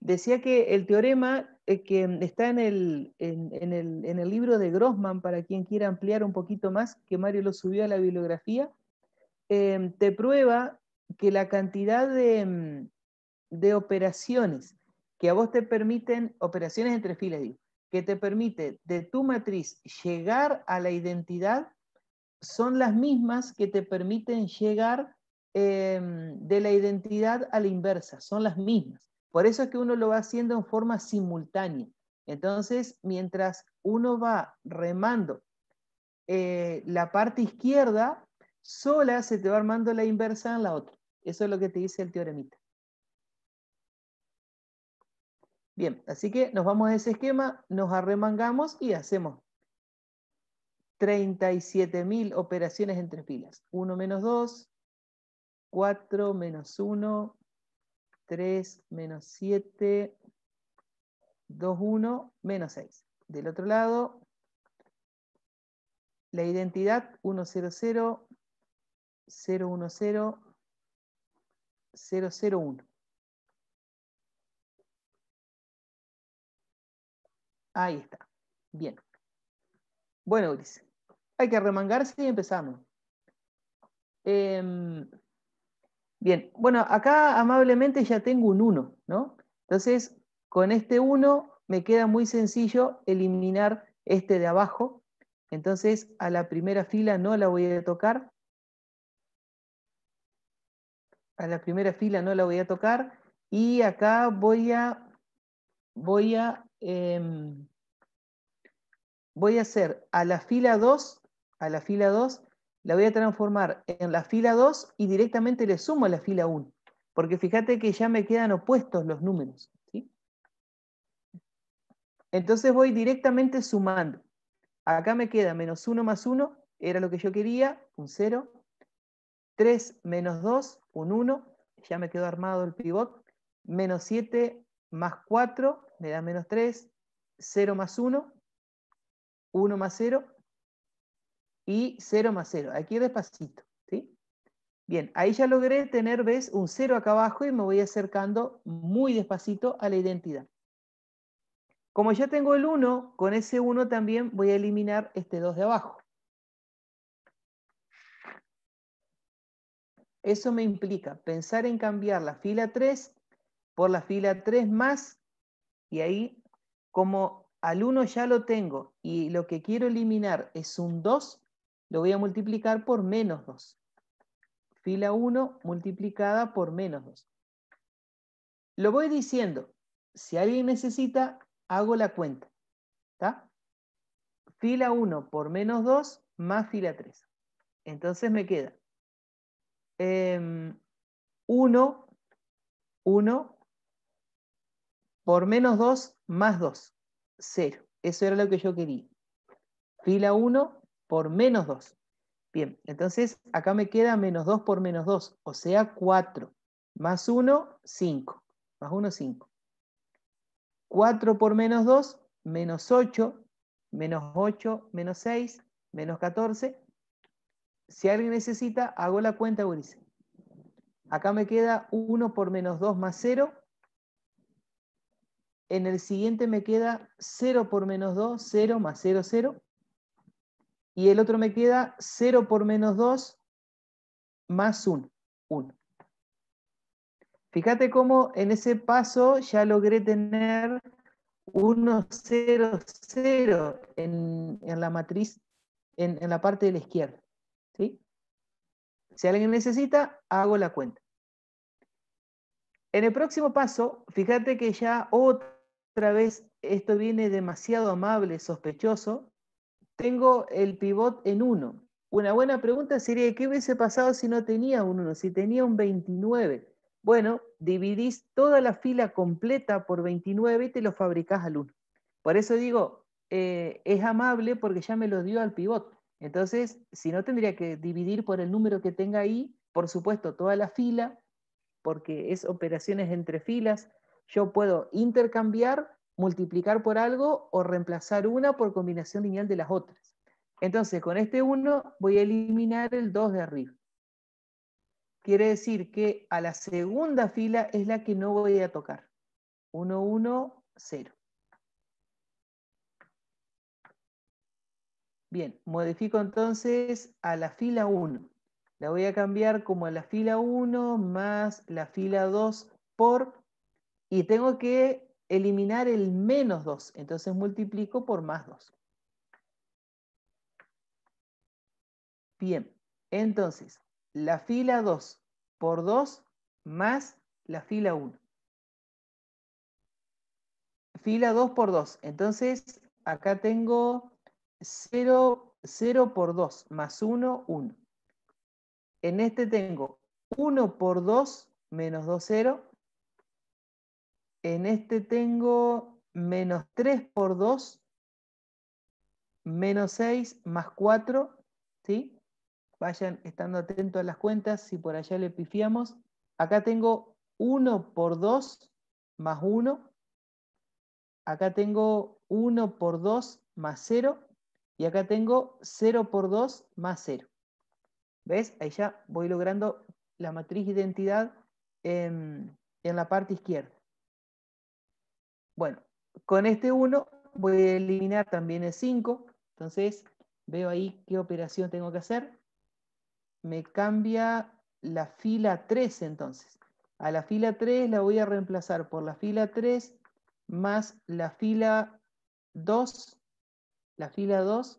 decía que el teorema eh, que mm, está en el, en, el, libro de Grossman, para quien quiera ampliar un poquito más, que Mario lo subió a la bibliografía, em, te prueba que la cantidad mm, de, operaciones que a vos te permiten, operaciones entre filas, digo, que te permite de tu matriz llegar a la identidad, son las mismas que te permiten llegar em, de la identidad a la inversa, son las mismas. Por eso es que uno lo va haciendo en forma simultánea. Entonces, mientras uno va remando eh, la parte izquierda, sola se te va armando la inversa en la otra. Eso es lo que te dice el teoremita. Bien, así que nos vamos a ese esquema, nos arremangamos y hacemos 37.000 operaciones entre filas. 1 menos 2, 4 menos 1, 3 menos 7, 2, 1, menos 6. Del otro lado, la identidad 1, 0, 0, 0, 1, 0, 0, 0, 1. Ahí está. Bien. Bueno, Ulises, hay que remangarse y empezamos. Eh, Bien, bueno, acá amablemente ya tengo un 1, ¿no? Entonces, con este 1 me queda muy sencillo eliminar este de abajo. Entonces, a la primera fila no la voy a tocar. A la primera fila no la voy a tocar. Y acá voy a, voy a, em, voy a hacer a la fila 2, a la fila 2, la voy a transformar en la fila 2 y directamente le sumo a la fila 1, porque fíjate que ya me quedan opuestos los números. Entonces voy directamente sumando. Acá me queda menos 1 más 1, era lo que yo quería, un 0. 3 menos 2, un 1, ya me quedó armado el pivot. Menos 7 más 4, me da menos 3. 0 más 1, 1 más 0, y 0 más 0. Aquí despacito. Bien, ahí ya logré tener, ¿ves? Un 0 acá abajo y me voy acercando muy despacito a la identidad. Como ya tengo el 1, con ese 1 también voy a eliminar este 2 de abajo. Eso me implica pensar en cambiar la fila 3 por la fila 3 más, y ahí como al 1 ya lo tengo y lo que quiero eliminar es un 2, lo voy a multiplicar por menos 2. Fila 1 multiplicada por menos 2. Lo voy diciendo. Si alguien necesita, hago la cuenta. ¿Está? Fila 1 por menos 2 más fila 3. Entonces me queda 1, em, 1 por menos 2 más 2, 0. Eso era lo que yo quería. Fila 1 por menos 2. Bien, entonces acá me queda menos 2 por menos 2, o sea 4. Más 1, 5. Más 1, 5. 4 por menos 2, menos 8. Menos 8, menos 6, menos 14. Si alguien necesita, hago la cuenta, Ulises. Acá me queda 1 por menos 2 más 0. En el siguiente me queda 0 por menos 2, 0 más 0, 0 y el otro me queda 0 por menos 2 más 1. 1. Fíjate cómo en ese paso ya logré tener 1, 0, 0 en, la matriz, en, la parte de la izquierda. Si alguien necesita, hago la cuenta. En el próximo paso, fíjate que ya otra vez esto viene demasiado amable, sospechoso, tengo el pivot en 1. Una buena pregunta sería, ¿qué hubiese pasado si no tenía un 1? Si tenía un 29. Bueno, dividís toda la fila completa por 29 y te lo fabricás al 1. Por eso digo, eh, es amable porque ya me lo dio al pivot. Entonces, si no, tendría que dividir por el número que tenga ahí, por supuesto, toda la fila, porque es operaciones entre filas. Yo puedo intercambiar multiplicar por algo o reemplazar una por combinación lineal de las otras. Entonces, con este 1 voy a eliminar el 2 de arriba. Quiere decir que a la segunda fila es la que no voy a tocar. 1, 1, 0. Bien, modifico entonces a la fila 1. La voy a cambiar como a la fila 1 más la fila 2 por... Y tengo que eliminar el menos 2. Entonces multiplico por más 2. Bien, entonces, la fila 2 por 2 más la fila 1. Fila 2 por 2. Entonces, acá tengo 0, 0 por 2 más 1, 1. En este tengo 1 por 2 menos 2, 0. En este tengo menos 3 por 2, menos 6 más 4, ¿sí? Vayan estando atentos a las cuentas, si por allá le pifiamos. Acá tengo 1 por 2 más 1. Acá tengo 1 por 2 más 0. Y acá tengo 0 por 2 más 0. ¿Ves? Ahí ya voy logrando la matriz identidad en, en la parte izquierda. Bueno, con este 1 voy a eliminar también el 5. Entonces, veo ahí qué operación tengo que hacer. Me cambia la fila 3 entonces. A la fila 3 la voy a reemplazar por la fila 3 más la fila 2. La fila 2.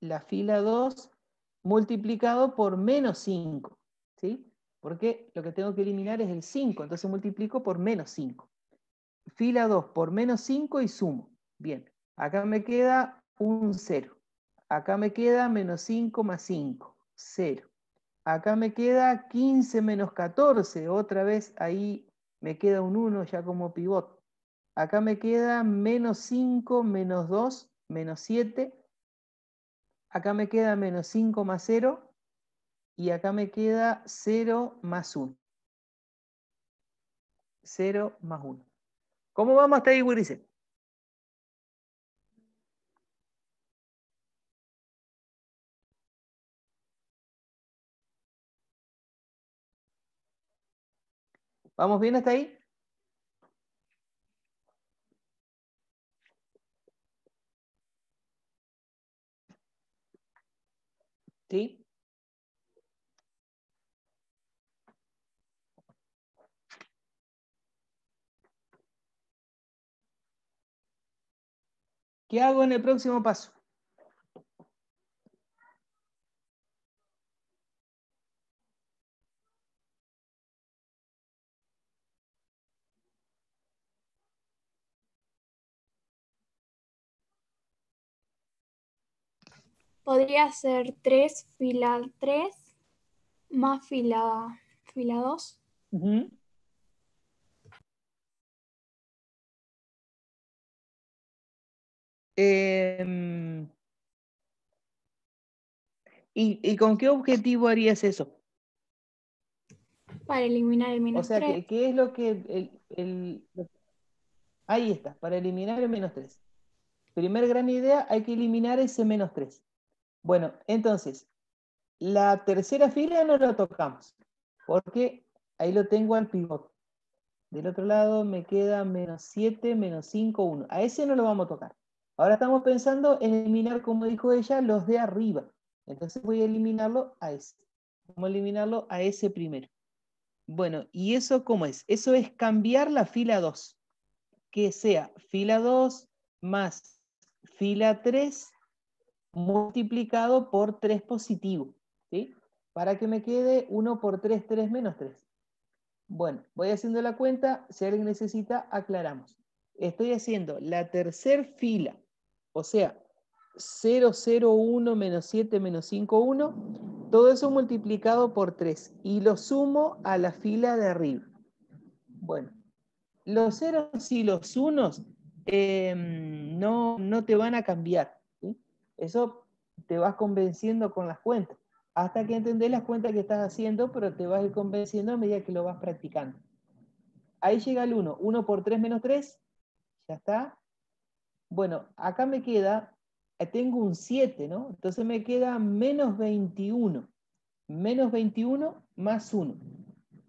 La fila 2 multiplicado por menos 5. ¿sí? Porque lo que tengo que eliminar es el 5, entonces multiplico por menos 5. Fila 2 por menos 5 y sumo. Bien, acá me queda un 0. Acá me queda menos 5 más 5, 0. Acá me queda 15 menos 14, otra vez ahí me queda un 1 ya como pivot. Acá me queda menos 5 menos 2 menos 7. Acá me queda menos 5 más 0, y acá me queda 0 más 1. 0 más 1. ¿Cómo vamos hasta ahí, Willice? ¿Vamos bien hasta ahí? ¿Sí? ¿Qué hago en el próximo paso? Podría ser 3 fila 3 más fila, fila 2. y Em, ¿y, con qué objetivo harías eso? Para eliminar el menos 3. O sea, ¿qué, es lo que... ahí está, para eliminar el menos 3. Primer gran idea, hay que eliminar ese menos 3. Bueno, entonces, la tercera fila no la tocamos, porque ahí lo tengo al pivote. Del otro lado me queda menos 7, menos 5, 1. A ese no lo vamos a tocar. Ahora estamos pensando en eliminar, como dijo ella, los de arriba. Entonces voy a eliminarlo a ese. Vamos a eliminarlo a ese primero. Bueno, ¿y eso cómo es? Eso es cambiar la fila 2. Que sea fila 2 más fila 3 multiplicado por 3 positivo. ¿sí? Para que me quede 1 por 3, 3 menos 3. Bueno, voy haciendo la cuenta. Si alguien necesita, aclaramos. Estoy haciendo la tercera fila o sea, 0, 0, 1 menos 7 menos 5, 1, todo eso multiplicado por 3 y lo sumo a la fila de arriba. Bueno, los ceros y los unos em, no, te van a cambiar. Eso te vas convenciendo con las cuentas. Hasta que entendés las cuentas que estás haciendo, pero te vas a ir convenciendo a medida que lo vas practicando. Ahí llega el 1. 1 por 3 menos 3, ya está. Bueno, acá me queda, eh, tengo un 7, ¿no? Entonces me queda menos 21. Menos 21 más 1.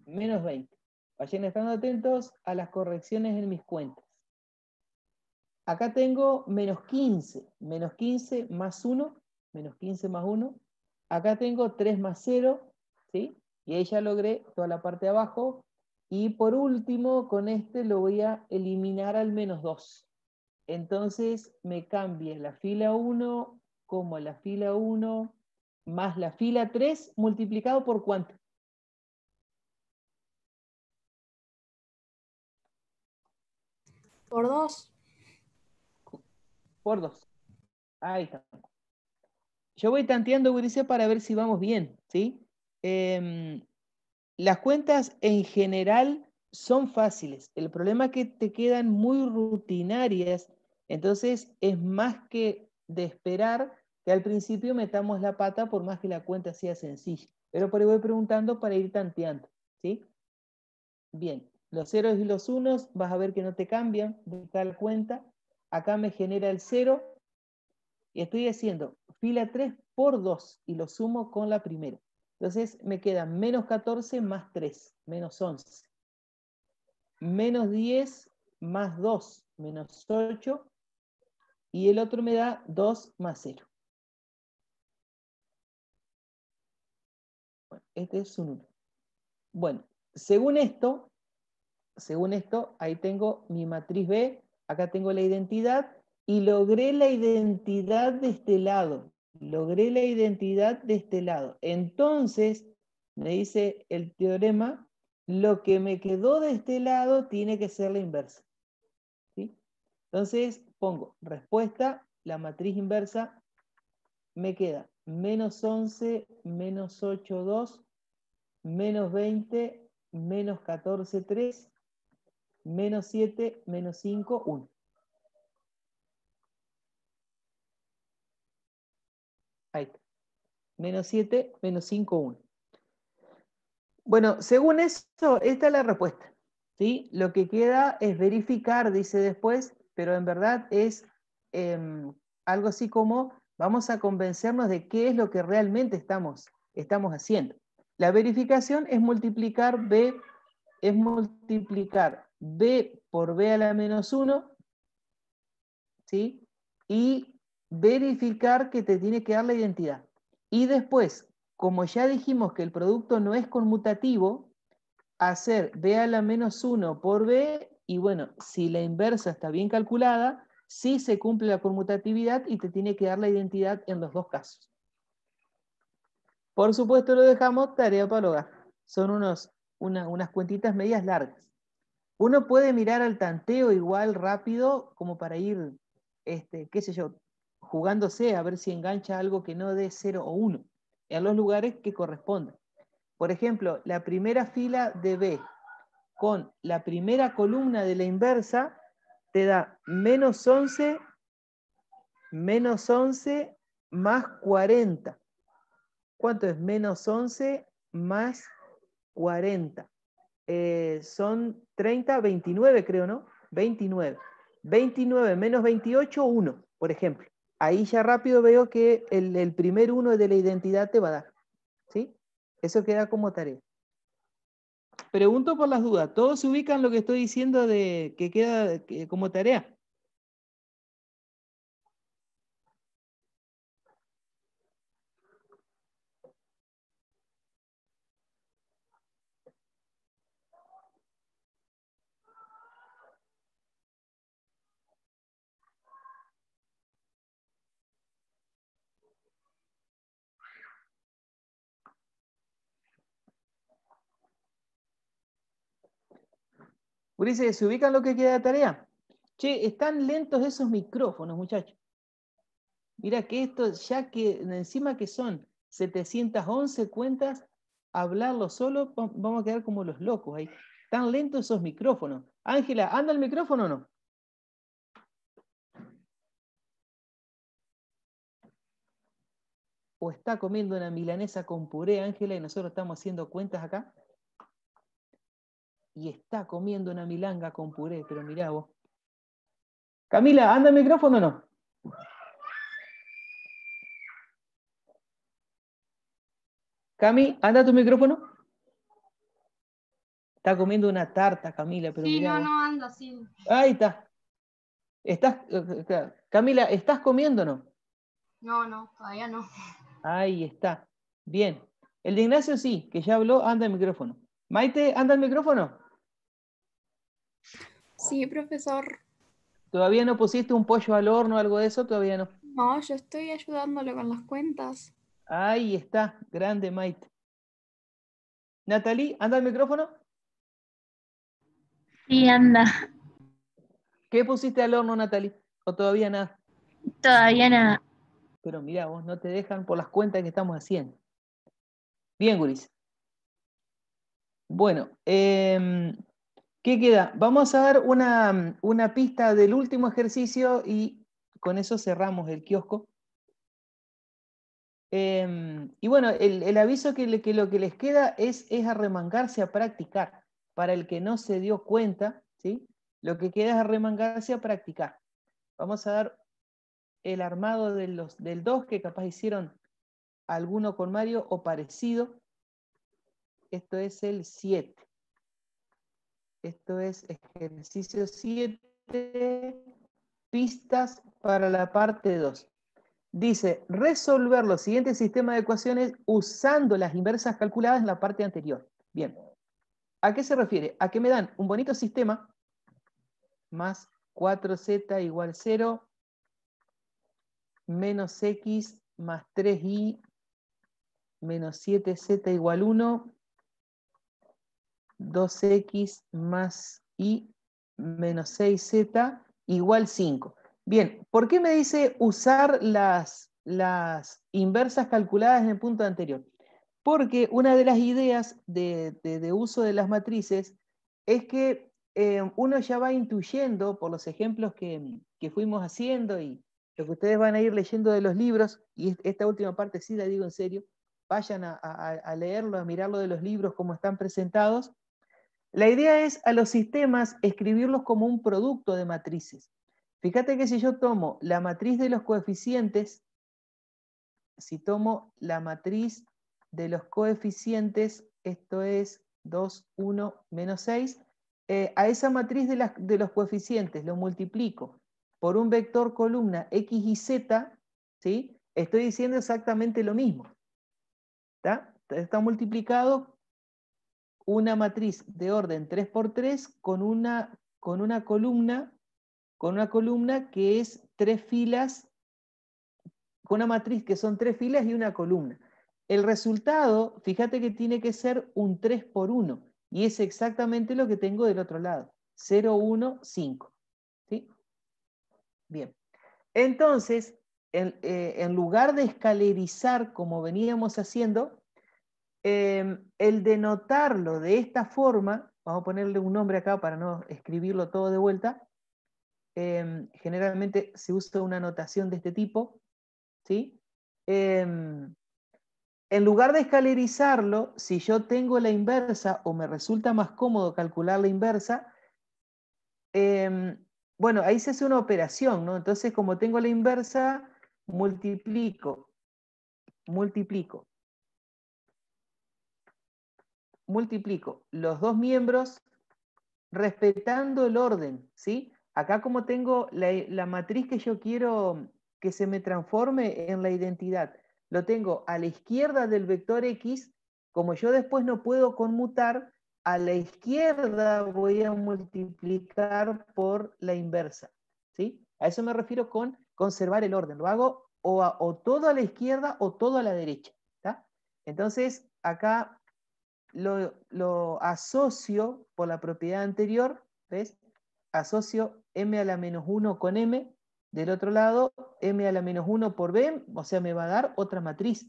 Menos 20. Vayan estando atentos a las correcciones en mis cuentas. Acá tengo menos 15. Menos 15 más 1. Menos 15 más 1. Acá tengo 3 más 0. ¿Sí? Y ahí ya logré toda la parte de abajo. Y por último, con este lo voy a eliminar al menos 2. Entonces me cambia la fila 1 como la fila 1 más la fila 3 multiplicado por cuánto. Por 2. Por 2. Ahí está. Yo voy tanteando, Gurice, para ver si vamos bien, ¿sí? Em, las cuentas en general son fáciles. El problema es que te quedan muy rutinarias entonces, es más que de esperar que al principio metamos la pata por más que la cuenta sea sencilla. Pero por ahí voy preguntando para ir tanteando. ¿sí? Bien, los ceros y los unos vas a ver que no te cambian de tal cuenta. Acá me genera el cero y estoy haciendo fila 3 por 2 y lo sumo con la primera. Entonces me queda menos 14 más 3, menos 11. Menos 10 más 2, menos 8, y el otro me da 2 más 0. Bueno, este es un 1. Bueno, según esto, según esto, ahí tengo mi matriz B, acá tengo la identidad, y logré la identidad de este lado. Logré la identidad de este lado. Entonces, me dice el teorema, lo que me quedó de este lado tiene que ser la inversa. ¿sí? Entonces, pongo respuesta, la matriz inversa, me queda menos 11, menos 8, 2, menos 20, menos 14, 3, menos 7, menos 5, 1. Ahí está. Menos 7, menos 5, 1. Bueno, según eso, esta es la respuesta. Lo que queda es verificar, dice después, pero en verdad es em, algo así como vamos a convencernos de qué es lo que realmente estamos, estamos haciendo. La verificación es multiplicar B, es multiplicar por B a la menos 1, ¿sí? Y verificar que te tiene que dar la identidad. Y después, como ya dijimos que el producto no es conmutativo, hacer B a la menos 1 por B y bueno, si la inversa está bien calculada, sí se cumple la conmutatividad y te tiene que dar la identidad en los dos casos. Por supuesto lo dejamos tarea para Son unos, unas cuentitas medias largas. Uno puede mirar al tanteo igual rápido como para ir, este, qué sé yo, jugándose a ver si engancha algo que no dé 0 o 1 en los lugares que corresponden. Por ejemplo, la primera fila de B con la primera columna de la inversa, te da menos 11, menos 11 más 40. ¿Cuánto es menos 11 más 40? Eh, son 30, 29 creo, ¿no? 29. 29 menos 28, 1, por ejemplo. Ahí ya rápido veo que el, el primer 1 de la identidad te va a dar. ¿Sí? Eso queda como tarea. Pregunto por las dudas. ¿Todos se ubican lo que estoy diciendo de que queda como tarea? Ulises, ¿se ubican lo que queda de tarea? Che, están lentos esos micrófonos, muchachos. Mira que esto, ya que encima que son 711 cuentas, hablarlo solo, vamos a quedar como los locos ahí. Están lentos esos micrófonos. Ángela, ¿anda el micrófono o no? ¿O está comiendo una milanesa con puré, Ángela, y nosotros estamos haciendo cuentas acá? y está comiendo una milanga con puré, pero mirá vos. Camila, ¿anda el micrófono o no? Cami, ¿anda tu micrófono? Está comiendo una tarta, Camila, pero. Sí, no, no anda, sí. Ahí está. Estás, Camila, ¿estás comiendo o no? No, no, todavía no. Ahí está. Bien. El de Ignacio sí, que ya habló, anda el micrófono. Maite, ¿anda el micrófono? Sí, profesor. ¿Todavía no pusiste un pollo al horno o algo de eso? Todavía no. No, yo estoy ayudándolo con las cuentas. Ahí está, grande Maite. Natalie, ¿anda el micrófono? Sí, anda. ¿Qué pusiste al horno, Natalie? ¿O todavía nada? Todavía nada. Pero mira, vos no te dejan por las cuentas que estamos haciendo. Bien, Guris. Bueno, em, ¿qué queda? Vamos a dar una, pista del último ejercicio y con eso cerramos el kiosco. Em, y bueno, el, aviso que, que, lo que les queda es, es arremangarse a practicar. Para el que no se dio cuenta, ¿sí? lo que queda es arremangarse a practicar. Vamos a dar el armado los, del 2 que capaz hicieron alguno con Mario o parecido. Esto es el 7. Esto es ejercicio 7, pistas para la parte 2. Dice, resolver los siguientes sistemas de ecuaciones usando las inversas calculadas en la parte anterior. Bien, ¿a qué se refiere? A que me dan un bonito sistema, más 4z igual 0, menos x más 3y menos 7z igual 1, 2x más y menos 6z igual 5. Bien, ¿por qué me dice usar las, inversas calculadas en el punto anterior? Porque una de las ideas de, uso de las matrices es que eh, uno ya va intuyendo por los ejemplos que, fuimos haciendo y lo que ustedes van a ir leyendo de los libros, y esta última parte sí la digo en serio, vayan a leerlo, a mirarlo de los libros como están presentados, la idea es a los sistemas escribirlos como un producto de matrices. Fíjate que si yo tomo la matriz de los coeficientes, si tomo la matriz de los coeficientes, esto es 2, 1, menos 6, eh, a esa matriz de, los coeficientes lo multiplico por un vector columna x y z, ¿sí? estoy diciendo exactamente lo mismo. Está multiplicado una matriz de orden 3x3 con una, con una columna con una columna que es tres filas, con una matriz que son tres filas y una columna. El resultado, fíjate que tiene que ser un 3 x 1, y es exactamente lo que tengo del otro lado, 0, 1, 5. Bien, entonces, en, eh, en lugar de escalerizar como veníamos haciendo, Em, el denotarlo de esta forma, vamos a ponerle un nombre acá para no escribirlo todo de vuelta, em, generalmente se usa una notación de este tipo, ¿sí? Em, en lugar de escalerizarlo, si yo tengo la inversa o me resulta más cómodo calcular la inversa, bueno, ahí se hace una operación, ¿no? Entonces, como tengo la inversa, multiplico, multiplico multiplico los dos miembros respetando el orden, ¿sí? Acá como tengo la, matriz que yo quiero que se me transforme en la identidad, lo tengo a la izquierda del vector X, como yo después no puedo conmutar, a la izquierda voy a multiplicar por la inversa, ¿sí? A eso me refiero con conservar el orden, lo hago o, o todo a la izquierda o todo a la derecha, Entonces, acá lo, asocio por la propiedad anterior, ¿ves? Asocio m a la menos 1 con m, del otro lado, m a la menos 1 por b, o sea, me va a dar otra matriz.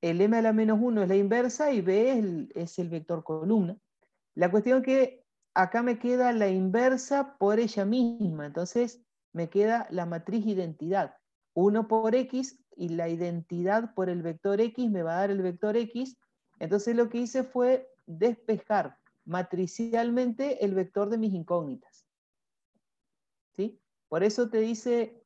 El m a la menos 1 es la inversa y b es el, es el vector columna. La cuestión que acá me queda la inversa por ella misma, entonces me queda la matriz identidad. 1 por x y la identidad por el vector x me va a dar el vector x entonces lo que hice fue despejar matricialmente el vector de mis incógnitas. ¿Sí? Por eso te dice,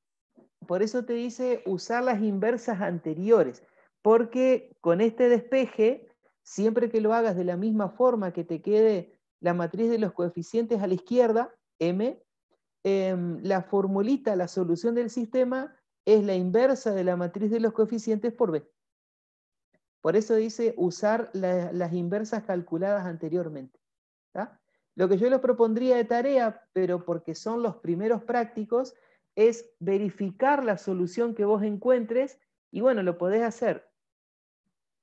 por eso te dice usar las inversas anteriores, porque con este despeje, siempre que lo hagas de la misma forma que te quede la matriz de los coeficientes a la izquierda, m, em, la formulita, la solución del sistema es la inversa de la matriz de los coeficientes por b. Por eso dice usar las inversas calculadas anteriormente. Lo que yo les propondría de tarea, pero porque son los primeros prácticos, es verificar la solución que vos encuentres y bueno, lo podés hacer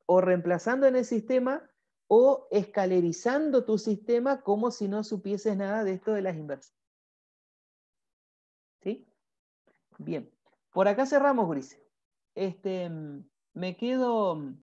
o reemplazando en el sistema o escalerizando tu sistema como si no supieses nada de esto de las inversas. ¿Sí? Bien. Por acá cerramos, Gris. Este, mm, me quedo mm,